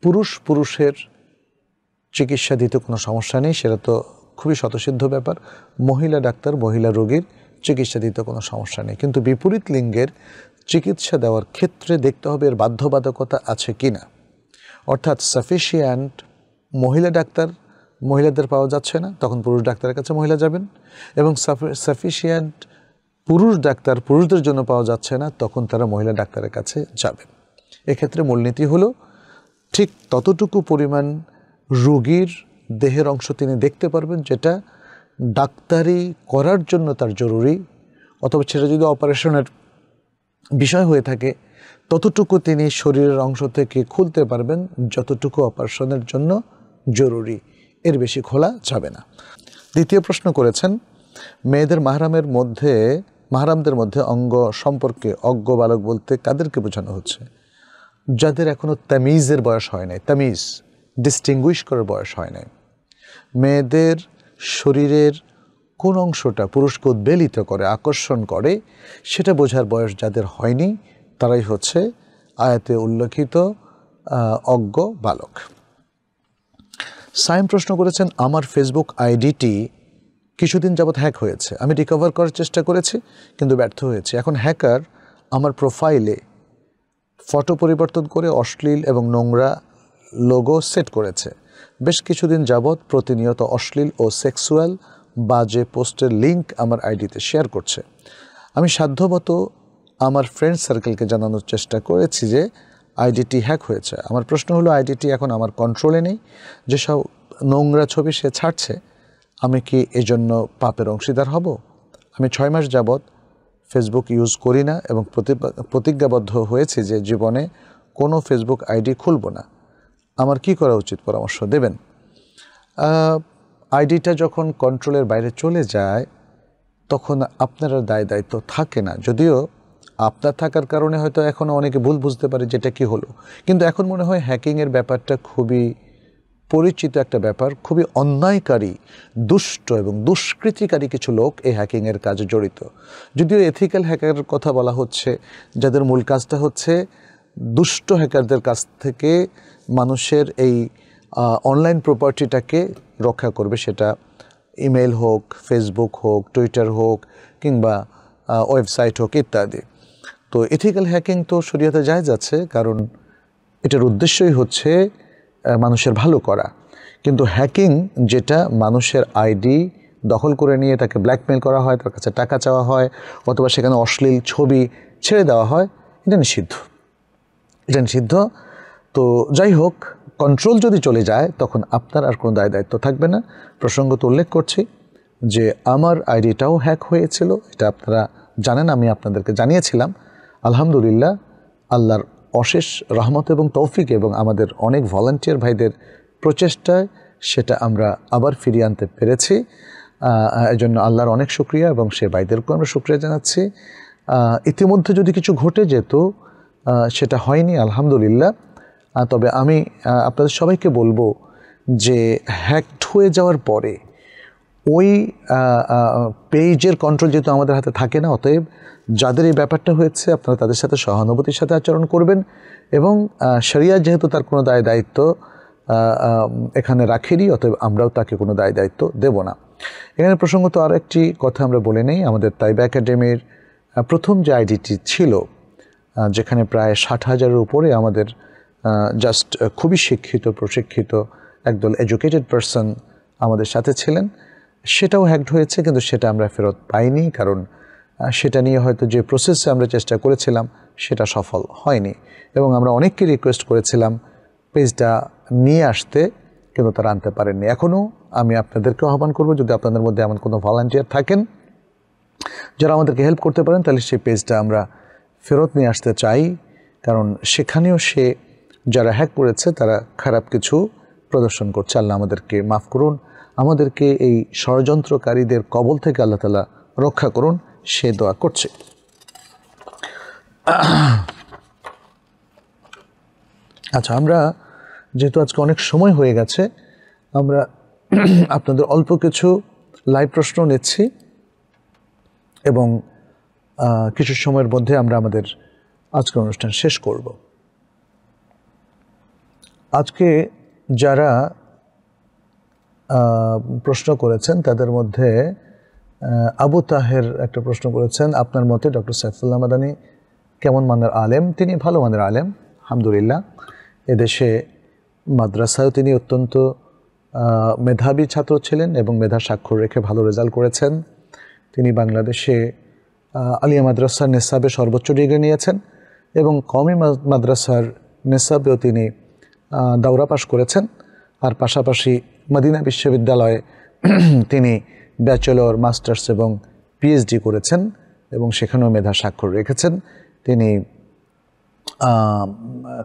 [SPEAKER 1] পুরুষ পুরুষের চিকিৎসা দিতে কোনো সমস্যা নেই সেটা তো খুবই স্বতসিদ্ধ ব্যাপার মহিলা ডাক্তার মহিলা রোগীর চিকিৎসা দিতে কোনো সমস্যা নেই কিন্তু বিপরীত লিঙ্গের চিকিৎসা দেওয়ার ক্ষেত্রে দেখতে হবে এর বাধ্যবাধকতা আছে কি না অর্থাৎ সাফিসিয়েন্ট মহিলা ডাক্তার মহিলাদের পাওয়া যাচ্ছে না তখন পুরুষ ডাক্তারের কাছে মহিলা যাবেন এবং সাফিসিয়েন্ট পুরুষ ডাক্তার পুরুষদের জন্য পাওয়া যাচ্ছে না তখন তারা মহিলা ডাক্তারের কাছে যাবেন এক্ষেত্রে মূলনীতি হলো ঠিক ততটুকু পরিমাণ রোগীর দেহের অংশ তিনি দেখতে পারবেন যেটা ডাক্তারি করার জন্য তার জরুরি অথবা সেটা যদি অপারেশনের বিষয় হয়ে থাকে ততটুকু তিনি শরীরের অংশ থেকে খুলতে পারবেন যতটুকু অপারেশনের জন্য জরুরি এর বেশি খোলা যাবে না দ্বিতীয় প্রশ্ন করেছেন মেয়েদের মাহারামের মধ্যে মাহারামদের মধ্যে অঙ্গ সম্পর্কে অজ্ঞ বালক বলতে কাদেরকে বোঝানো হচ্ছে যাদের এখনও তামিজের বয়স হয় নাই তামিজ ডিস্টিংগুইশ করার বয়স হয় নাই মেয়েদের শরীরের কোন অংশটা পুরুষকে উদ্বেলিত করে আকর্ষণ করে সেটা বোঝার বয়স যাদের হয়নি তারাই হচ্ছে আয়াতে উল্লেখিত অজ্ঞ বালক সাইম প্রশ্ন করেছেন আমার ফেসবুক আইডিটি কিছুদিন যাবৎ হ্যাক হয়েছে আমি রিকভার করার চেষ্টা করেছি কিন্তু ব্যর্থ হয়েছে এখন হ্যাকার আমার প্রোফাইলে ফটো পরিবর্তন করে অশ্লীল এবং নোংরা লোগো সেট করেছে বেশ কিছুদিন যাবৎ প্রতিনিয়ত অশ্লীল ও সেক্সুয়াল বাজে পোস্টের লিঙ্ক আমার আইডিতে শেয়ার করছে আমি সাধ্যমত আমার ফ্রেন্ড সার্কেলকে জানানোর চেষ্টা করেছি যে আইডিটি হ্যাক হয়েছে আমার প্রশ্ন হলো আইডিটি এখন আমার কন্ট্রোলে নেই যেসব নোংরা ছবি সে ছাড়ছে আমি কি এজন্য পাপের অংশীদার হব আমি ছয় মাস যাবৎ ফেসবুক ইউজ করি না এবং প্রতিজ্ঞাবদ্ধ হয়েছে যে জীবনে কোনো ফেসবুক আইডি খুলব না আমার কি করা উচিত পরামর্শ দেবেন আইডিটা যখন কন্ট্রোলের বাইরে চলে যায় তখন আপনার দায় দায়িত্ব থাকে না যদিও আপনার থাকার কারণে হয়তো এখনও অনেকে ভুল বুঝতে পারে যেটা কি হলো কিন্তু এখন মনে হয় হ্যাকিংয়ের ব্যাপারটা খুবই পরিচিত একটা ব্যাপার খুবই অন্যায়কারী দুষ্ট এবং দুষ্কৃতিকারী কিছু লোক এই হ্যাকিংয়ের কাজে জড়িত যদিও এথিক্যাল হ্যাকারের কথা বলা হচ্ছে যাদের মূল কাজটা হচ্ছে দুষ্ট হ্যাকারদের কাছ থেকে মানুষের এই অনলাইন প্রপার্টিটাকে রক্ষা করবে সেটা ইমেল হোক ফেসবুক হোক টুইটার হোক কিংবা ওয়েবসাইট হোক ইত্যাদি তো এথিক্যাল হ্যাকিং তো শরীয়তে যায় যাচ্ছে কারণ এটার উদ্দেশ্যই হচ্ছে মানুষের ভালো করা কিন্তু হ্যাকিং যেটা মানুষের আইডি দখল করে নিয়ে তাকে ব্ল্যাকমেল করা হয় তার কাছে টাকা চাওয়া হয় অথবা সেখানে অশ্লীল ছবি ছেড়ে দেওয়া হয় এটা নিষিদ্ধ জেন সিদ্ধ তো যাই হোক কন্ট্রোল যদি চলে যায় তখন আপনার আর কোনো দায় দায়িত্ব থাকবে না প্রসঙ্গ তো উল্লেখ করছি যে আমার আইডিটাও হ্যাক হয়েছিল এটা আপনারা জানেন আমি আপনাদেরকে জানিয়েছিলাম আলহামদুলিল্লাহ আল্লাহর অশেষ রহমত এবং তৌফিক এবং আমাদের অনেক ভলান্টিয়ার ভাইদের প্রচেষ্টায় সেটা আমরা আবার ফিরিয়ে আনতে পেরেছি এই জন্য আল্লাহর অনেক শুক্রিয়া এবং সে ভাইদেরকেও আমরা শুক্রিয়া জানাচ্ছি ইতিমধ্যে যদি কিছু ঘটে যেত সেটা হয়নি আলহামদুলিল্লাহ তবে আমি আপনাদের সবাইকে বলবো যে হ্যাকড হয়ে যাওয়ার পরে ওই পেজের কন্ট্রোল যেহেতু আমাদের হাতে থাকে না অতএব যাদের এই ব্যাপারটা হয়েছে আপনারা তাদের সাথে সহানুভূতির সাথে আচরণ করবেন এবং শরিয়া যেহেতু তার কোনো দায় দায়িত্ব এখানে রাখেনি অতএব আমরাও তাকে কোনো দায় দায়িত্ব দেব না এখানে প্রসঙ্গত আর একটি কথা আমরা বলে নেই আমাদের তাইবা একাডেমির প্রথম যে আইডিটি ছিল যেখানে প্রায় ষাট হাজারের উপরে আমাদের জাস্ট খুবই শিক্ষিত প্রশিক্ষিত একদল এডুকেটেড পারসন আমাদের সাথে ছিলেন সেটাও হ্যাকড হয়েছে কিন্তু সেটা আমরা ফেরত পাইনি কারণ সেটা নিয়ে হয়তো যে প্রসেসে আমরা চেষ্টা করেছিলাম সেটা সফল হয়নি এবং আমরা অনেককে রিকোয়েস্ট করেছিলাম পেজটা নিয়ে আসতে কিন্তু তারা আনতে পারেননি এখনও আমি আপনাদেরকে আহ্বান করব যদি আপনাদের মধ্যে এমন কোনো ভলান্টিয়ার থাকেন যারা আমাদেরকে হেল্প করতে পারেন তাহলে সেই পেজটা আমরা ফেরত নিয়ে আসতে চাই কারণ সেখানেও সে যারা হ্যাক করেছে তারা খারাপ কিছু প্রদর্শন করছে আল্লাহ আমাদেরকে মাফ করুন আমাদেরকে এই ষড়যন্ত্রকারীদের কবল থেকে আল্লাহ তালা রক্ষা করুন সে দোয়া করছে আচ্ছা আমরা যেহেতু আজকে অনেক সময় হয়ে গেছে আমরা আপনাদের অল্প কিছু লাইভ প্রশ্ন নিচ্ছি এবং কিছু সময়ের মধ্যে আমরা আমাদের আজকের অনুষ্ঠান শেষ করব আজকে যারা প্রশ্ন করেছেন তাদের মধ্যে আবু তাহের একটা প্রশ্ন করেছেন আপনার মতে ডক্টর সাইফুল্লাহ মাদানি কেমন মানের আলেম তিনি ভালো মানের আলেম আলহামদুলিল্লাহ এদেশে মাদ্রাসায়ও তিনি অত্যন্ত মেধাবী ছাত্র ছিলেন এবং মেধা স্বাক্ষর রেখে ভালো রেজাল্ট করেছেন তিনি বাংলাদেশে আলিয়া মাদ্রাসার নেসাবে সর্বোচ্চ ডিগ্রি নিয়েছেন এবং কমি মাদ্রাসার নেসাবেও তিনি দাওরা পাশ করেছেন আর পাশাপাশি মদিনা বিশ্ববিদ্যালয়ে তিনি ব্যাচেলর মাস্টার্স এবং পিএইচডি করেছেন এবং সেখানেও মেধা স্বাক্ষর রেখেছেন তিনি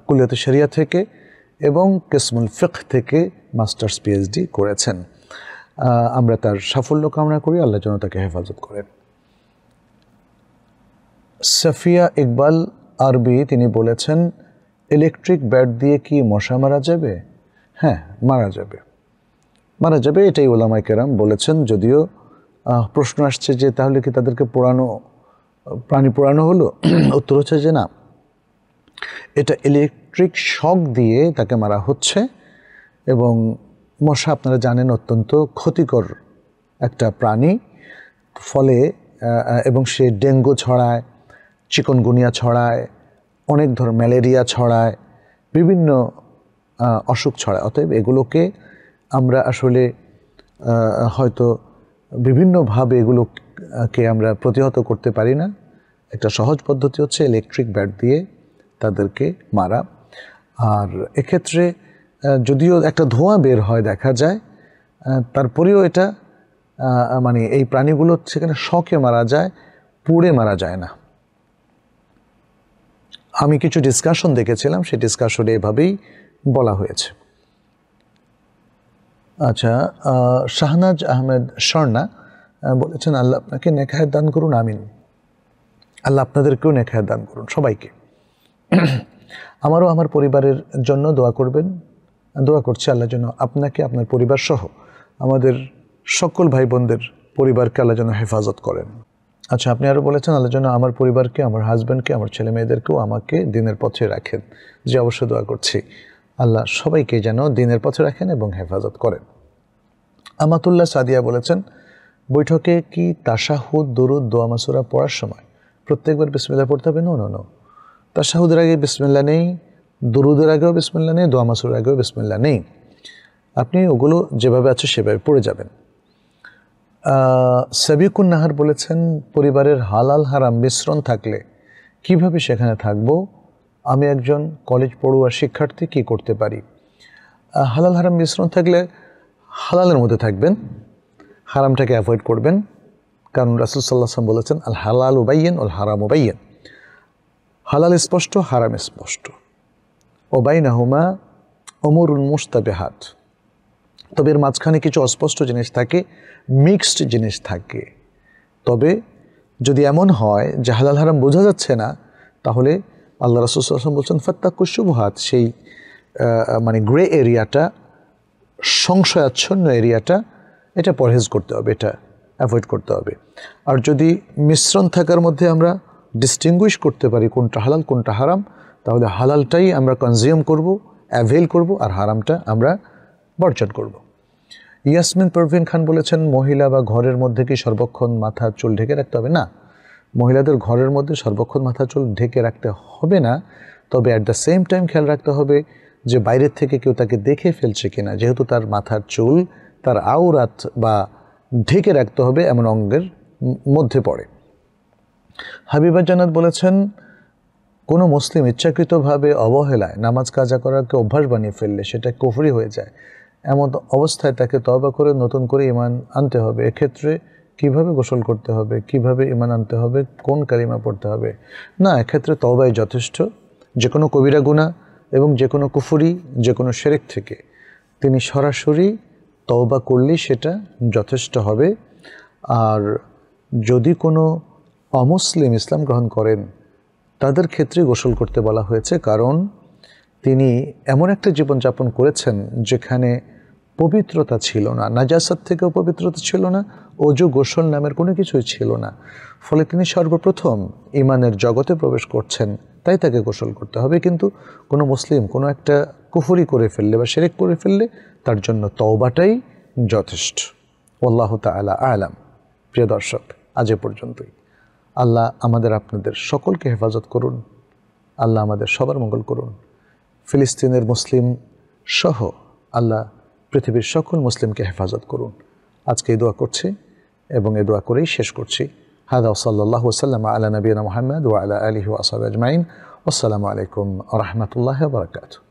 [SPEAKER 1] কুলিয়াত শরিয়া থেকে এবং কেসমুল ফেক থেকে মাস্টার্স পিএইচডি করেছেন আমরা তার সাফল্য কামনা করি আল্লাহ যেন তাকে হেফাজত করেন সাফিয়া ইকবাল আরবি তিনি বলেছেন ইলেকট্রিক ব্যাট দিয়ে কি মশা মারা যাবে হ্যাঁ মারা যাবে মারা যাবে এটাই ওলামাই কেরাম বলেছেন যদিও প্রশ্ন আসছে যে তাহলে কি তাদেরকে পোড়ানো প্রাণী পোড়ানো হলো উত্তর হচ্ছে যে না এটা ইলেকট্রিক শক দিয়ে তাকে মারা হচ্ছে এবং মশা আপনারা জানেন অত্যন্ত ক্ষতিকর একটা প্রাণী ফলে এবং সে ডেঙ্গু ছড়ায় চিকনগুনিয়া ছড়ায় অনেক ধর ম্যালেরিয়া ছড়ায় বিভিন্ন অসুখ ছড়ায় অতএব এগুলোকে আমরা আসলে হয়তো বিভিন্নভাবে এগুলোকে আমরা প্রতিহত করতে পারি না একটা সহজ পদ্ধতি হচ্ছে ইলেকট্রিক ব্যাট দিয়ে তাদেরকে মারা আর এক্ষেত্রে যদিও একটা ধোঁয়া বের হয় দেখা যায় তারপরেও এটা মানে এই প্রাণীগুলো সেখানে শখে মারা যায় পুড়ে মারা যায় না আমি কিছু ডিসকাশন দেখেছিলাম সেই ডিসকাশনে এভাবেই বলা হয়েছে আচ্ছা শাহনাজ আহমেদ শর্ণা বলেছেন আল্লাহ আপনাকে নেখায় দান করুন আমিন আল্লাহ আপনাদেরকেও নেখায় দান করুন সবাইকে আমারও আমার পরিবারের জন্য দোয়া করবেন দোয়া করছি আল্লাহ যেন আপনাকে আপনার পরিবার সহ আমাদের সকল ভাই বোনদের পরিবারকে আল্লাহ যেন হেফাজত করেন আচ্ছা আপনি আরও বলেছেন আল্লাহ যেন আমার পরিবারকে আমার হাজব্যান্ডকে আমার ছেলে মেয়েদেরকেও আমাকে দিনের পথে রাখেন যে অবশ্য দোয়া করছি আল্লাহ সবাইকে যেন দিনের পথে রাখেন এবং হেফাজত করেন আমাতুল্লাহ সাদিয়া বলেছেন বৈঠকে কি তাশাহুদ দরুদ মাসুরা পড়ার সময় প্রত্যেকবার বিসমিল্লা পড়তে হবে নো নো তাশাহুদের আগে বিসমিল্লা নেই দরুদের আগেও বিসমিল্লা নেই দোয়ামাসুর আগেও বিসমিল্লা নেই আপনি ওগুলো যেভাবে আছে সেভাবে পড়ে যাবেন সাবিকুন নাহার বলেছেন পরিবারের হালাল হারাম মিশ্রণ থাকলে কিভাবে সেখানে থাকবো আমি একজন কলেজ পড়ুয়া শিক্ষার্থী কি করতে পারি হালাল হারাম মিশ্রণ থাকলে হালালের মধ্যে থাকবেন হারামটাকে অ্যাভয়েড করবেন কারণ রাসুল সাল্লাহাম বলেছেন আল হালাল উবাইয়েন ওল হারাম ওবাইয়েন হালাল স্পষ্ট হারাম স্পষ্ট ওবাইনাহুমা অমরুন হাত তবে এর মাঝখানে কিছু অস্পষ্ট জিনিস থাকে মিক্সড জিনিস থাকে তবে যদি এমন হয় যে হালাল হারাম বোঝা যাচ্ছে না তাহলে আল্লাহ রসুলাম বলছেন ফাত্তাকু শুভহাত সেই মানে গ্রে এরিয়াটা সংশয়াচ্ছন্ন এরিয়াটা এটা পরহেজ করতে হবে এটা অ্যাভয়েড করতে হবে আর যদি মিশ্রণ থাকার মধ্যে আমরা ডিস্টিংগুইশ করতে পারি কোনটা হালাল কোনটা হারাম তাহলে হালালটাই আমরা কনজিউম করব অ্যাভেল করব আর হারামটা আমরা বর্জন করব ইয়াসমিন পরভিন খান বলেছেন মহিলা বা ঘরের মধ্যে কি সর্বক্ষণ মাথা চুল ঢেকে রাখতে হবে না মহিলাদের ঘরের মধ্যে সর্বক্ষণ মাথা চুল ঢেকে রাখতে হবে না তবে অ্যাট দ্য সেম টাইম খেয়াল রাখতে হবে যে বাইরের থেকে কেউ তাকে দেখে ফেলছে কিনা যেহেতু তার মাথার চুল তার আওরাত বা ঢেকে রাখতে হবে এমন অঙ্গের মধ্যে পড়ে হাবিবা জানাত বলেছেন কোনো মুসলিম ইচ্ছাকৃতভাবে অবহেলায় নামাজ কাজা করাকে অভ্যাস বানিয়ে ফেললে সেটা কুফরি হয়ে যায় এমন অবস্থায় তাকে তবা করে নতুন করে ইমান আনতে হবে এক্ষেত্রে কিভাবে গোসল করতে হবে কিভাবে ইমান আনতে হবে কোন কালিমা পড়তে হবে না এক্ষেত্রে তবাই যথেষ্ট যে কোনো কবিরা গুণা এবং যে কোনো কুফুরি যে কোনো শেরেক থেকে তিনি সরাসরি তওবা করলেই সেটা যথেষ্ট হবে আর যদি কোনো অমুসলিম ইসলাম গ্রহণ করেন তাদের ক্ষেত্রে গোসল করতে বলা হয়েছে কারণ তিনি এমন একটা জীবনযাপন করেছেন যেখানে পবিত্রতা ছিল না নাজাসাদ থেকেও পবিত্রতা ছিল না অজু গোসল নামের কোনো কিছুই ছিল না ফলে তিনি সর্বপ্রথম ইমানের জগতে প্রবেশ করছেন তাই তাকে গোসল করতে হবে কিন্তু কোনো মুসলিম কোনো একটা কুফুরি করে ফেললে বা সেরেক করে ফেললে তার জন্য তওবাটাই যথেষ্ট আল্লাহ তালা আলাম প্রিয় দর্শক আজ এ পর্যন্তই আল্লাহ আমাদের আপনাদের সকলকে হেফাজত করুন আল্লাহ আমাদের সবার মঙ্গল করুন ফিলিস্তিনের মুসলিম সহ আল্লাহ পৃথিবীর সকল মুসলিমকে হেফাজত করুন আজকে এই দোয়া করছি এবং এই দোয়া করেই শেষ করছি হাদা ওসল্লাহ ওসাল্লাম আলা নবীনা মোহাম্মদ ওয়া আলা আলহি ওয়াসাব আজমাইন আসসালামু আলাইকুম রহমতুল্লাহ বারকাতু